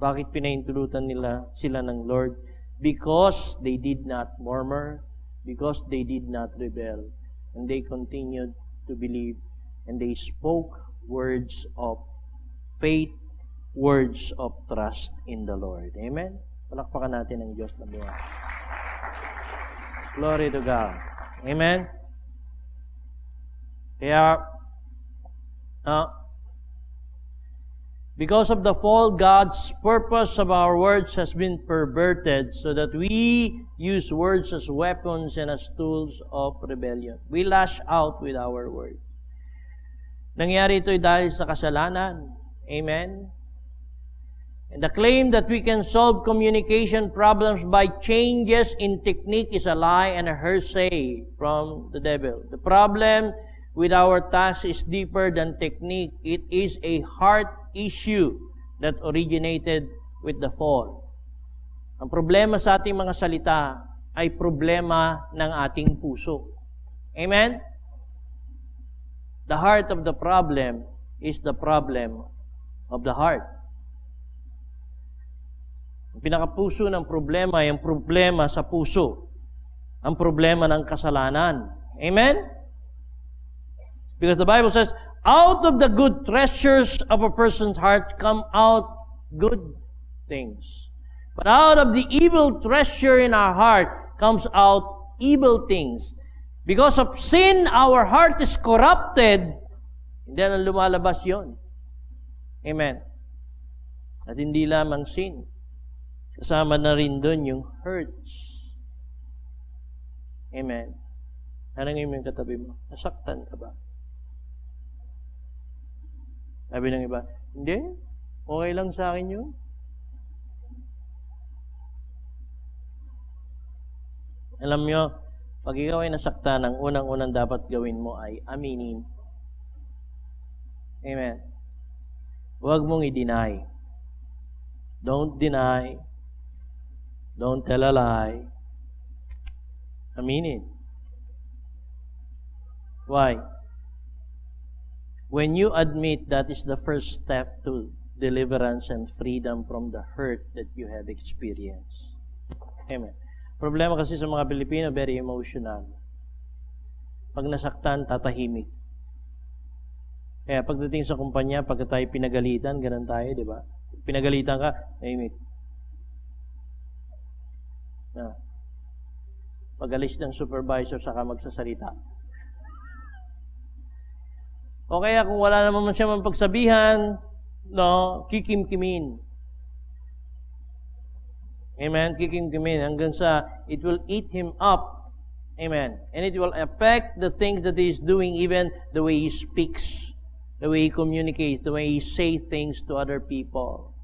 Bakit pinaintulutan nila sila ng Lord? Because they did not murmur, because they did not rebel, and they continued to believe, and they spoke words of faith, words of trust in the Lord. Amen? Palakpakan natin ang Diyos na buhay. Glory to God. Amen? Kaya, uh, because of the fall, God's purpose of our words has been perverted so that we use words as weapons and as tools of rebellion. We lash out with our words. Nangyari ito dahil sa kasalanan. Amen? And the claim that we can solve communication problems by changes in technique is a lie and a hearsay from the devil. The problem with our task is deeper than technique. It is a heart issue that originated with the fall. Ang problema sa ating mga salita ay problema ng ating puso. Amen? The heart of the problem is the problem of the heart. Ang pinakapuso ng problema ay ang problema sa puso. Ang problema ng kasalanan. Amen? Because the Bible says, out of the good treasures of a person's heart come out good things. But out of the evil treasure in our heart comes out evil things. Because of sin, our heart is corrupted. Hindi na lumalabas yon. Amen. At hindi lamang sin. Kasama na rin doon yung hurts. Amen. Anong yung katabi mo? Nasaktan ka ba? Sabi ng iba, hindi, okay lang sa akin yun. Alam nyo, pag ikaw ay nasaktan, ang unang-unang dapat gawin mo ay aminin. Amen. Huwag mong i-deny. Don't deny. Don't tell a lie. Aminin. Why? When you admit that is the first step to deliverance and freedom from the hurt that you have experienced. Amen. Problema kasi sa mga Pilipino, very emotional. Pag nasaktan, tatahimik. Kaya pagdating sa kumpanya, pag tayo pinagalitan, ganun tayo, di ba? Pinagalitan ka, tahimik. Na. Ah. Pagalis ng supervisor, saka magsasalita. O kaya kung wala naman siya man pagsabihan, no, kikimkimin. Amen? Kikimkimin hanggang sa it will eat him up. Amen. And it will affect the things that he is doing, even the way he speaks, the way he communicates, the way he say things to other people.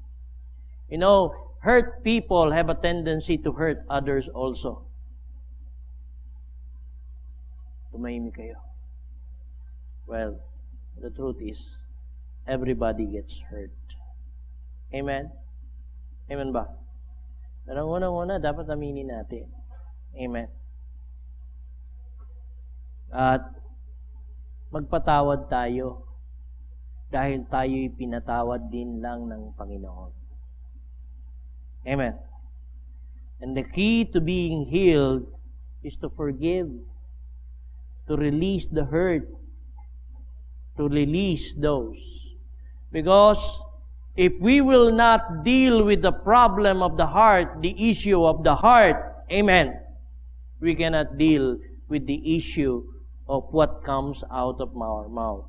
You know, hurt people have a tendency to hurt others also. Tumahimik kayo. Well, the truth is, everybody gets hurt. Amen? Amen ba? Pero unang-una, dapat aminin natin. Amen. At magpatawad tayo dahil tayo'y pinatawad din lang ng Panginoon. Amen. And the key to being healed is to forgive, to release the hurt, to release those. Because if we will not deal with the problem of the heart, the issue of the heart, amen, we cannot deal with the issue of what comes out of our mouth.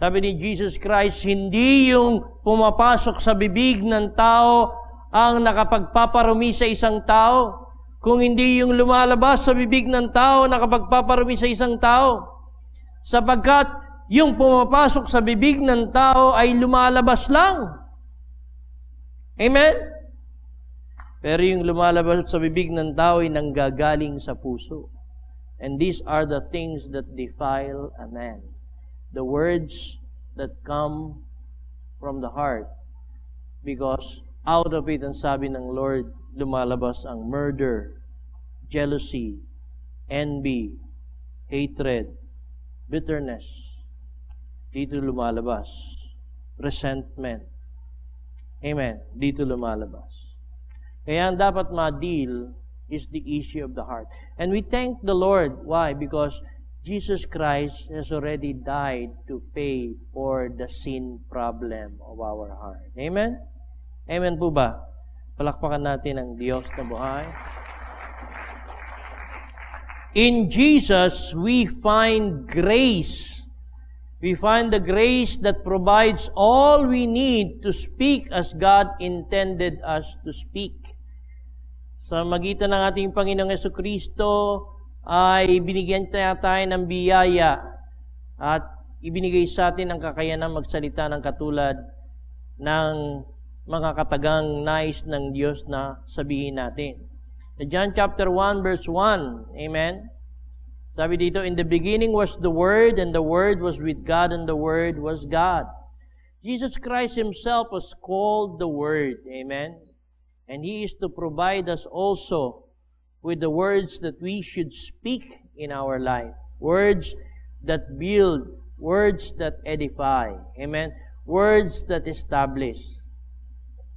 Sabi ni Jesus Christ, hindi yung pumapasok sa bibig ng tao ang nakapagpaparumi sa isang tao, kung hindi yung lumalabas sa bibig ng tao nakapagpaparumi sa isang tao. Sapagkat yung pumapasok sa bibig ng tao ay lumalabas lang. Amen? Pero yung lumalabas sa bibig ng tao ay nanggagaling sa puso. And these are the things that defile a man. The words that come from the heart. Because out of it, ang sabi ng Lord, lumalabas ang murder, jealousy, envy, hatred, bitterness, dito lumalabas. Resentment. Amen. Dito lumalabas. Kaya ang dapat ma-deal is the issue of the heart. And we thank the Lord. Why? Because Jesus Christ has already died to pay for the sin problem of our heart. Amen? Amen po ba? Palakpakan natin ang Diyos na buhay. In Jesus, we find grace we find the grace that provides all we need to speak as God intended us to speak. Sa magitan ng ating Panginoong Yeso Kristo, ay binigyan tayo, tayo ng biyaya at ibinigay sa atin ang kakayanang magsalita ng katulad ng mga katagang nais ng Diyos na sabihin natin. John chapter 1 verse 1, Amen? Sabi dito, in the beginning was the Word, and the Word was with God, and the Word was God. Jesus Christ Himself was called the Word. Amen. And He is to provide us also with the words that we should speak in our life. Words that build, words that edify. Amen. Words that establish.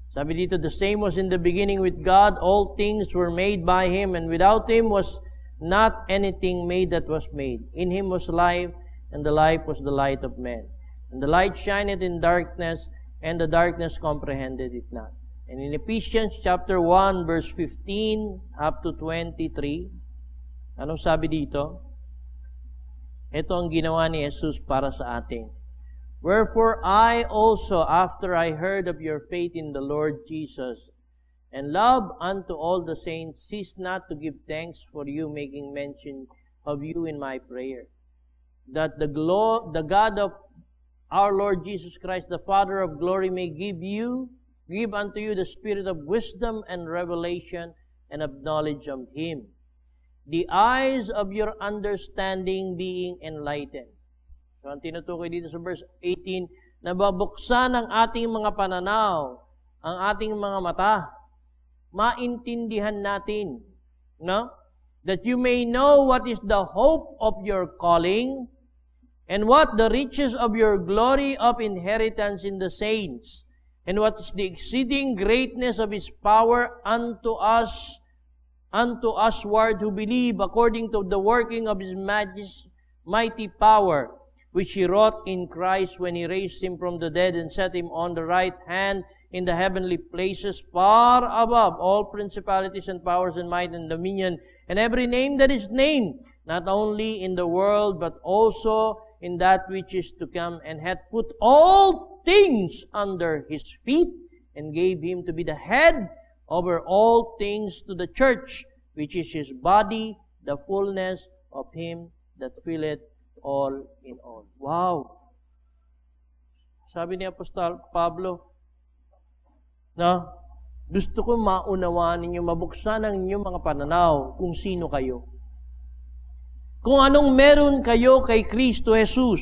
Sabi dito, the same was in the beginning with God. All things were made by Him, and without Him was not anything made that was made. In him was life, and the life was the light of men. And the light shineth in darkness, and the darkness comprehended it not. And in Ephesians chapter 1 verse 15 up to 23, anong sabi dito? Ito ang ginawa ni Jesus para sa atin. Wherefore I also, after I heard of your faith in the Lord Jesus And love unto all the saints, cease not to give thanks for you, making mention of you in my prayer. That the, glo- the God of our Lord Jesus Christ, the Father of glory, may give you, give unto you the spirit of wisdom and revelation and of knowledge of him. The eyes of your understanding being enlightened. So ang tinutukoy dito sa verse 18, nababuksan ang ating mga pananaw, ang ating mga mata, maintindihan natin, no? That you may know what is the hope of your calling and what the riches of your glory of inheritance in the saints and what is the exceeding greatness of his power unto us unto us who believe according to the working of his mighty power which he wrought in Christ when he raised him from the dead and set him on the right hand in the heavenly places, far above all principalities and powers and might and dominion, and every name that is named, not only in the world, but also in that which is to come, and had put all things under his feet, and gave him to be the head over all things to the church, which is his body, the fullness of him that filleth all in all. Wow! Sabi ni Apostol Pablo, No? Gusto ko maunawaan ninyo, mabuksan ang inyong mga pananaw kung sino kayo. Kung anong meron kayo kay Kristo Jesus.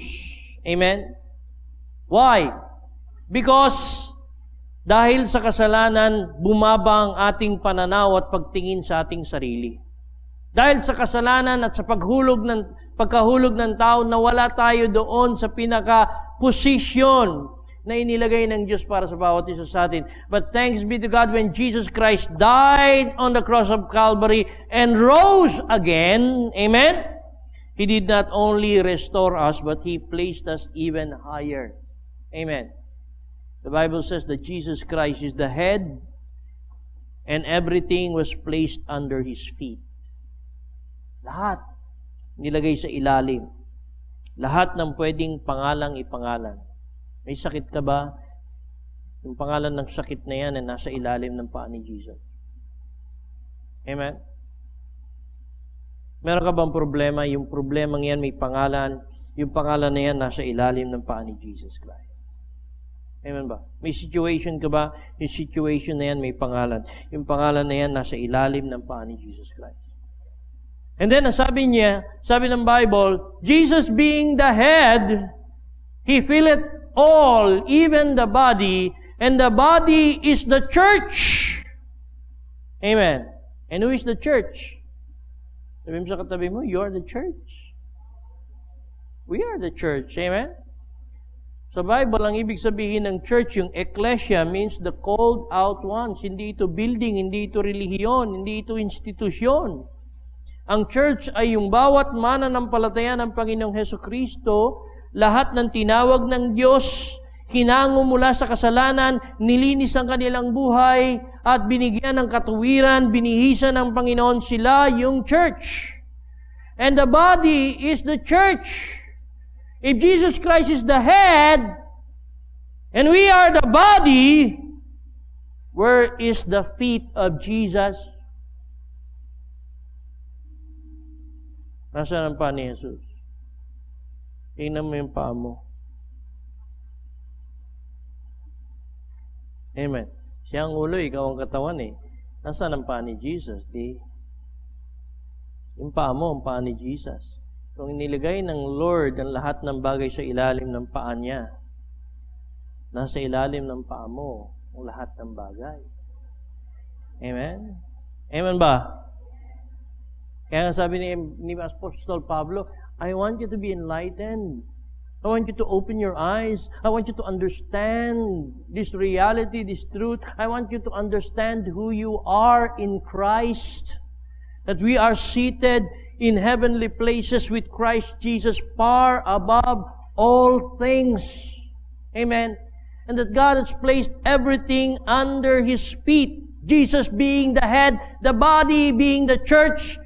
Amen? Why? Because dahil sa kasalanan, bumaba ang ating pananaw at pagtingin sa ating sarili. Dahil sa kasalanan at sa paghulog ng pagkahulog ng tao, nawala tayo doon sa pinaka position na inilagay ng Diyos para sa bawat isa sa atin. But thanks be to God when Jesus Christ died on the cross of Calvary and rose again. Amen? He did not only restore us, but He placed us even higher. Amen. The Bible says that Jesus Christ is the head and everything was placed under His feet. Lahat nilagay sa ilalim. Lahat ng pwedeng pangalang ipangalan may sakit ka ba? Yung pangalan ng sakit na yan ay nasa ilalim ng paa ni Jesus. Amen? Meron ka bang problema? Yung problema yan may pangalan. Yung pangalan na yan nasa ilalim ng paa ni Jesus Christ. Amen ba? May situation ka ba? Yung situation na yan may pangalan. Yung pangalan na yan nasa ilalim ng paa ni Jesus Christ. And then, sabi niya, sabi ng Bible, Jesus being the head, He filleth all, even the body, and the body is the church. Amen. And who is the church? Sabi mo sa katabi mo, you are the church. We are the church. Amen? Sa Bible, ang ibig sabihin ng church, yung ecclesia means the called out ones. Hindi ito building, hindi ito relihiyon, hindi ito institusyon. Ang church ay yung bawat mananampalataya ng Panginoong Heso Kristo lahat ng tinawag ng Diyos, hinango mula sa kasalanan, nilinis ang kanilang buhay, at binigyan ng katuwiran, binihisan ng Panginoon sila, yung church. And the body is the church. If Jesus Christ is the head, and we are the body, where is the feet of Jesus? Nasaan ang pa ni Jesus? Tingnan mo yung paa mo. Amen. Siya ang ulo, ikaw ang katawan eh. Nasaan ang paa ni Jesus? Di. Yung paa mo, ang paa ni Jesus. Kung inilagay ng Lord ang lahat ng bagay sa ilalim ng paa niya, nasa ilalim ng paa mo ang lahat ng bagay. Amen? Amen ba? Kaya nga sabi ni, ni Apostol Pablo, I want you to be enlightened. I want you to open your eyes. I want you to understand this reality, this truth. I want you to understand who you are in Christ. That we are seated in heavenly places with Christ Jesus far above all things. Amen. And that God has placed everything under His feet. Jesus being the head, the body being the church.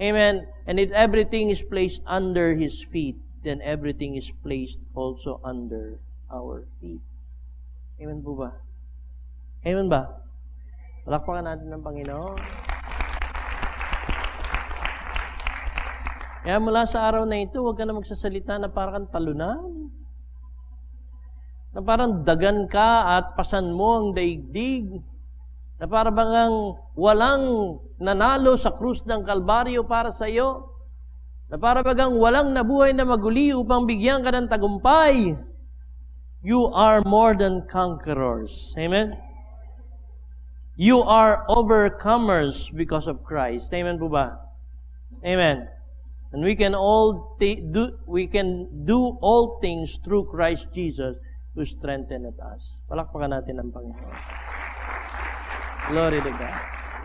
Amen. And if everything is placed under His feet, then everything is placed also under our feet. Amen po ba? Amen ba? Palakpakan natin ng Panginoon. Kaya mula sa araw na ito, huwag ka na magsasalita na parang talunan. Na parang dagan ka at pasan mo ang daigdig na para bangang walang nanalo sa krus ng Kalbaryo para sa iyo, na para bagang walang nabuhay na maguli upang bigyan ka ng tagumpay. You are more than conquerors. Amen? You are overcomers because of Christ. Amen po ba? Amen. And we can all do we can do all things through Christ Jesus who strengtheneth us. Palakpakan natin ang Panginoon. Glory to God.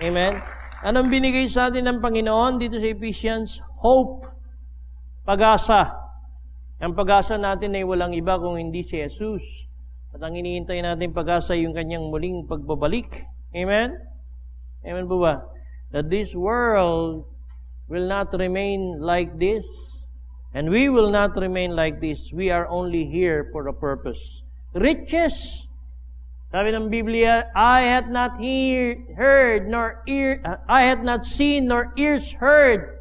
Amen? Anong binigay sa atin ng Panginoon dito sa Ephesians? Hope. Pag-asa. Ang pag-asa natin ay walang iba kung hindi si Jesus. At ang iniintay natin pag-asa yung kanyang muling pagbabalik. Amen? Amen po ba? That this world will not remain like this and we will not remain like this. We are only here for a purpose. Riches sabi ng Biblia, I had not hear, heard nor ear, uh, I had not seen nor ears heard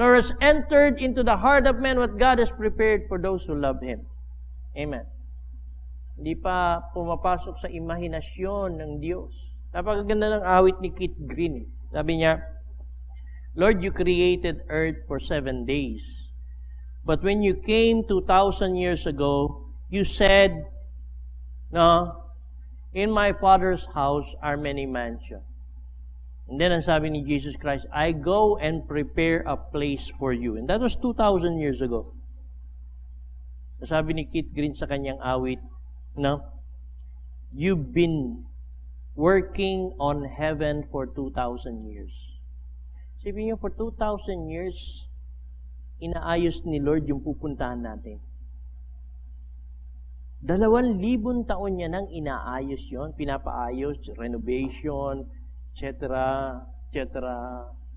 nor has entered into the heart of man what God has prepared for those who love Him. Amen. Hindi pa pumapasok sa imahinasyon ng Diyos. Napakaganda ng awit ni Keith Green. Sabi niya, Lord, you created earth for seven days. But when you came 2,000 years ago, you said, no, In my Father's house are many mansions. And then ang sabi ni Jesus Christ, I go and prepare a place for you. And that was 2,000 years ago. Sabi ni Keith Green sa kanyang awit, no? You've been working on heaven for 2,000 years. Sabi niyo, for 2,000 years, inaayos ni Lord yung pupuntahan natin. Dalawang libon taon niya nang inaayos yon, pinapaayos, renovation, etc., etc.,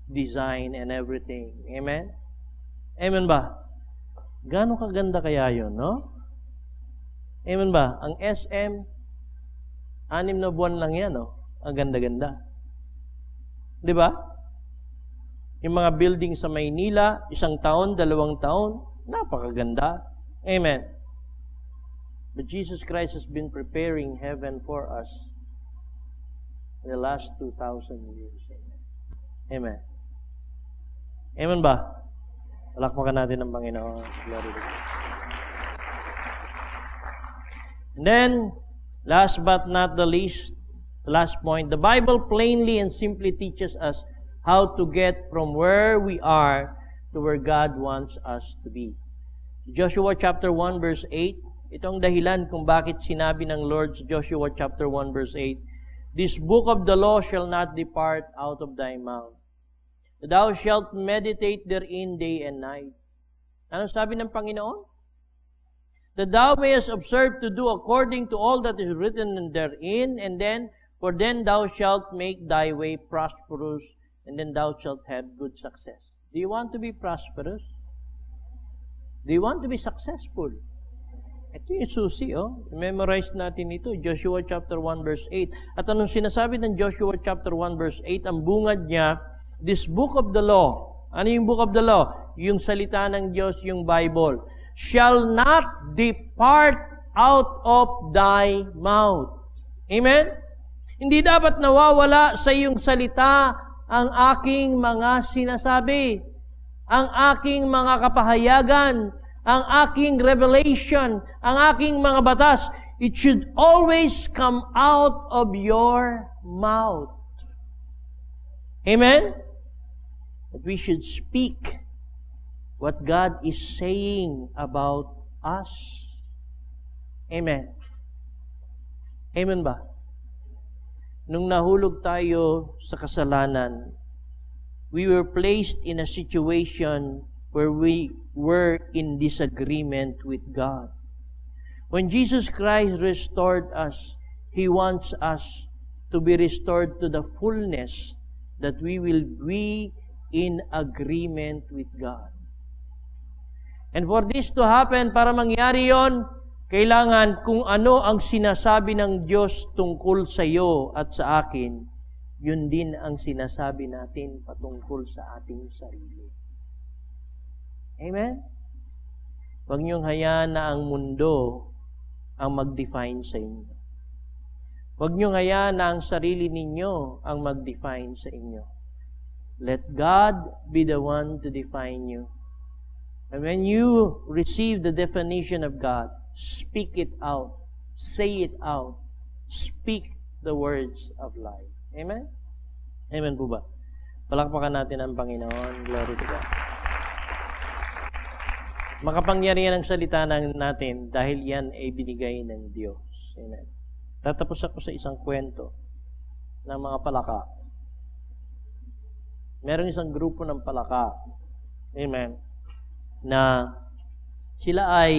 design and everything. Amen? Amen ba? Gano'ng kaganda kaya yon, no? Amen ba? Ang SM, anim na buwan lang yan, no? Ang ganda-ganda. Di ba? Yung mga building sa Maynila, isang taon, dalawang taon, napakaganda. Amen. But Jesus Christ has been preparing heaven for us the last 2,000 years. Amen. Amen. Amen ba? Palakpakan natin ng Panginoon. Glory to God. And then, last but not the least, the last point, the Bible plainly and simply teaches us how to get from where we are to where God wants us to be. Joshua chapter 1 verse 8, Ito ang dahilan kung bakit sinabi ng Lord Joshua chapter 1 verse 8, This book of the law shall not depart out of thy mouth. Thou shalt meditate therein day and night. Ano sabi ng Panginoon? That thou mayest observe to do according to all that is written therein, and then, for then thou shalt make thy way prosperous, and then thou shalt have good success. Do you want to be prosperous? Do you want to be successful? Ito yung susi, oh. Memorize natin ito, Joshua chapter 1 verse 8. At anong sinasabi ng Joshua chapter 1 verse 8? Ang bungad niya, this book of the law. Ano yung book of the law? Yung salita ng Diyos, yung Bible. Shall not depart out of thy mouth. Amen? Hindi dapat nawawala sa iyong salita ang aking mga sinasabi, ang aking mga kapahayagan, ang aking revelation, ang aking mga batas, it should always come out of your mouth. Amen? That we should speak what God is saying about us. Amen. Amen ba? Nung nahulog tayo sa kasalanan, we were placed in a situation where we were in disagreement with God. When Jesus Christ restored us, He wants us to be restored to the fullness that we will be in agreement with God. And for this to happen, para mangyari yon, kailangan kung ano ang sinasabi ng Diyos tungkol sa iyo at sa akin, yun din ang sinasabi natin patungkol sa ating sarili. Amen? Huwag niyong hayaan na ang mundo ang mag-define sa inyo. Huwag niyong hayaan na ang sarili ninyo ang mag-define sa inyo. Let God be the one to define you. And when you receive the definition of God, speak it out. Say it out. Speak the words of life. Amen? Amen po ba? Palakpakan natin ang Panginoon. Glory to God makapangyarihan ang salita natin dahil yan ay binigay ng Diyos. Amen. Tatapos ako sa isang kwento ng mga palaka. Meron isang grupo ng palaka. Amen. Na sila ay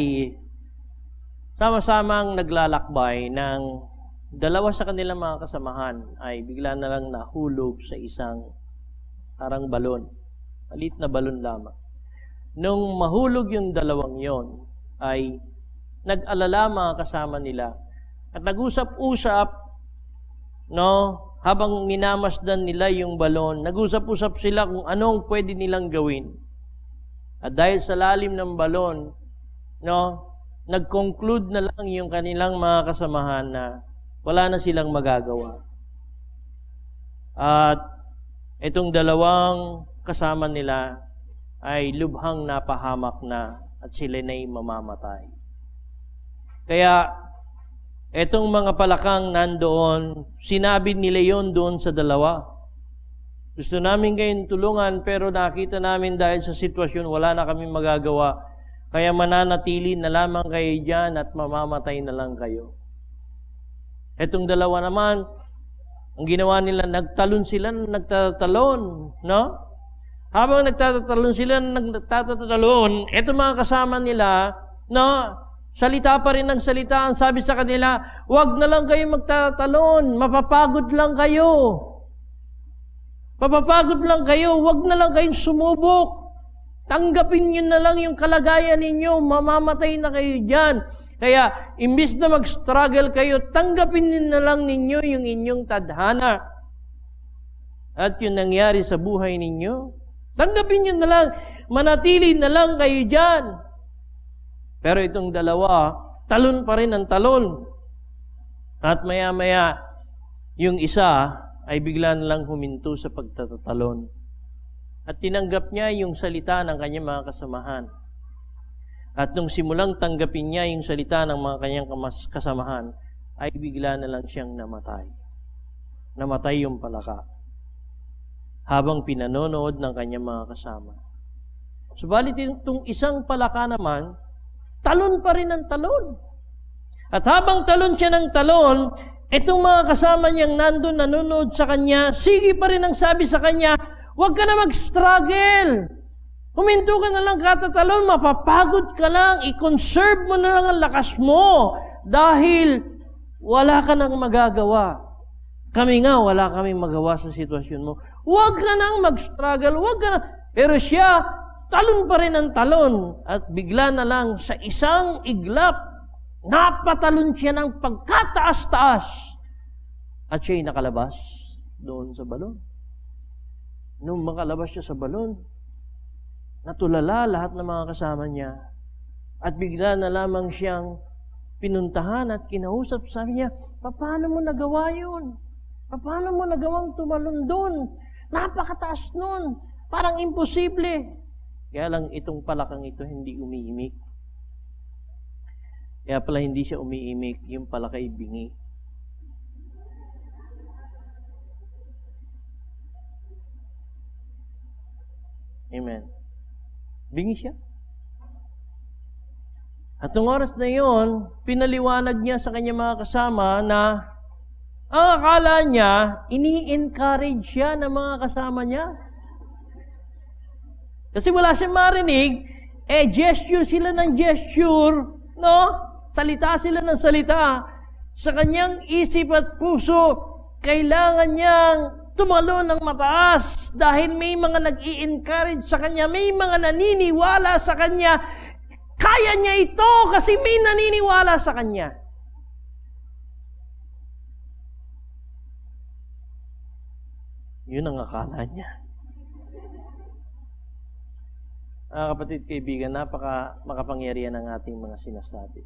sama-samang naglalakbay ng dalawa sa kanilang mga kasamahan ay bigla na lang nahulog sa isang parang balon. Malit na balon lamang. Nung mahulog yung dalawang yon ay nag-alala mga kasama nila at nag-usap-usap no habang minamasdan nila yung balon, nag-usap-usap sila kung anong pwede nilang gawin. At dahil sa lalim ng balon, no, nag-conclude na lang yung kanilang mga kasamahan na wala na silang magagawa. At itong dalawang kasama nila ay lubhang napahamak na at sila na'y mamamatay. Kaya, etong mga palakang nandoon, sinabi nila yon doon sa dalawa. Gusto namin kayong tulungan pero nakita namin dahil sa sitwasyon wala na kami magagawa. Kaya mananatili na lamang kayo dyan at mamamatay na lang kayo. Etong dalawa naman, ang ginawa nila, nagtalon sila, nagtatalon, no? Habang nagtatatalon sila, nagtatatalon, eto mga kasama nila, no, salita pa rin ng salita. Ang sabi sa kanila, wag na lang kayo magtatalon, mapapagod lang kayo. Mapapagod lang kayo, wag na lang kayong sumubok. Tanggapin niyo na lang yung kalagayan ninyo, mamamatay na kayo diyan. Kaya, imbis na mag-struggle kayo, tanggapin niyo na lang ninyo yung inyong tadhana. At yung nangyari sa buhay ninyo, Tanggapin nyo na lang. Manatili na lang kayo dyan. Pero itong dalawa, talon pa rin ang talon. At maya-maya, yung isa ay bigla na lang huminto sa pagtatalon. At tinanggap niya yung salita ng kanyang mga kasamahan. At nung simulang tanggapin niya yung salita ng mga kanyang kasamahan, ay bigla na lang siyang namatay. Namatay yung palaka habang pinanonood ng kanyang mga kasama. Subalit itong isang palaka naman, talon pa rin ang talon. At habang talon siya ng talon, itong mga kasama niyang nandun nanonood sa kanya, sige pa rin ang sabi sa kanya, huwag ka na mag-struggle. Huminto ka na lang katatalon, mapapagod ka lang, i-conserve mo na lang ang lakas mo dahil wala ka nang magagawa. Kami nga, wala kaming magawa sa sitwasyon mo. Huwag ka nang mag-struggle, huwag ka nang... Pero siya, talon pa rin ang talon. At bigla na lang, sa isang iglap, napatalon siya ng pagkataas-taas. At siya'y nakalabas doon sa balon. Nung makalabas siya sa balon, natulala lahat ng mga kasama niya. At bigla na lamang siyang pinuntahan at kinausap. Sabi niya, paano mo nagawa yun? Paano mo nagawang tumalon doon? Napakataas noon. Parang imposible. Kaya lang itong palakang ito hindi umiimik. Kaya pala hindi siya umiimik, yung palakay bingi. Amen. Bingi siya. At nung oras na yon, pinaliwanag niya sa kanyang mga kasama na ang ah, akala niya, ini-encourage siya ng mga kasama niya. Kasi wala siyang marinig, eh gesture sila ng gesture, no? Salita sila ng salita. Sa kanyang isip at puso, kailangan niyang tumalon ng mataas dahil may mga nag encourage sa kanya, may mga naniniwala sa kanya, kaya niya ito kasi may naniniwala sa kanya. Yun ang akala niya. Mga ah, kapatid, kaibigan, napaka makapangyarihan ng ating mga sinasabi.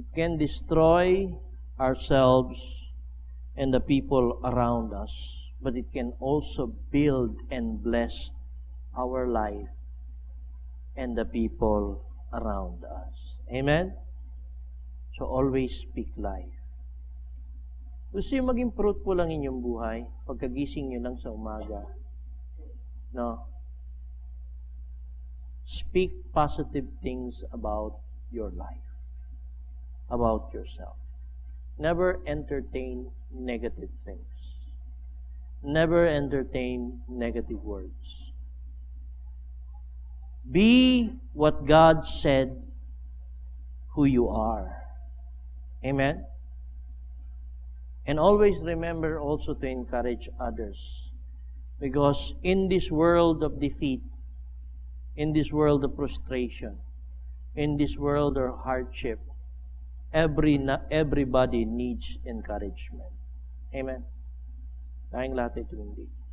It can destroy ourselves and the people around us, but it can also build and bless our life and the people around us. Amen? So always speak life. Gusto yung maging fruitful lang inyong buhay, pagkagising nyo lang sa umaga. No? Speak positive things about your life, about yourself. Never entertain negative things. Never entertain negative words. Be what God said who you are. Amen? And always remember also to encourage others. Because in this world of defeat, in this world of frustration, in this world of hardship, every everybody needs encouragement. Amen. Tayong lahat ito hindi.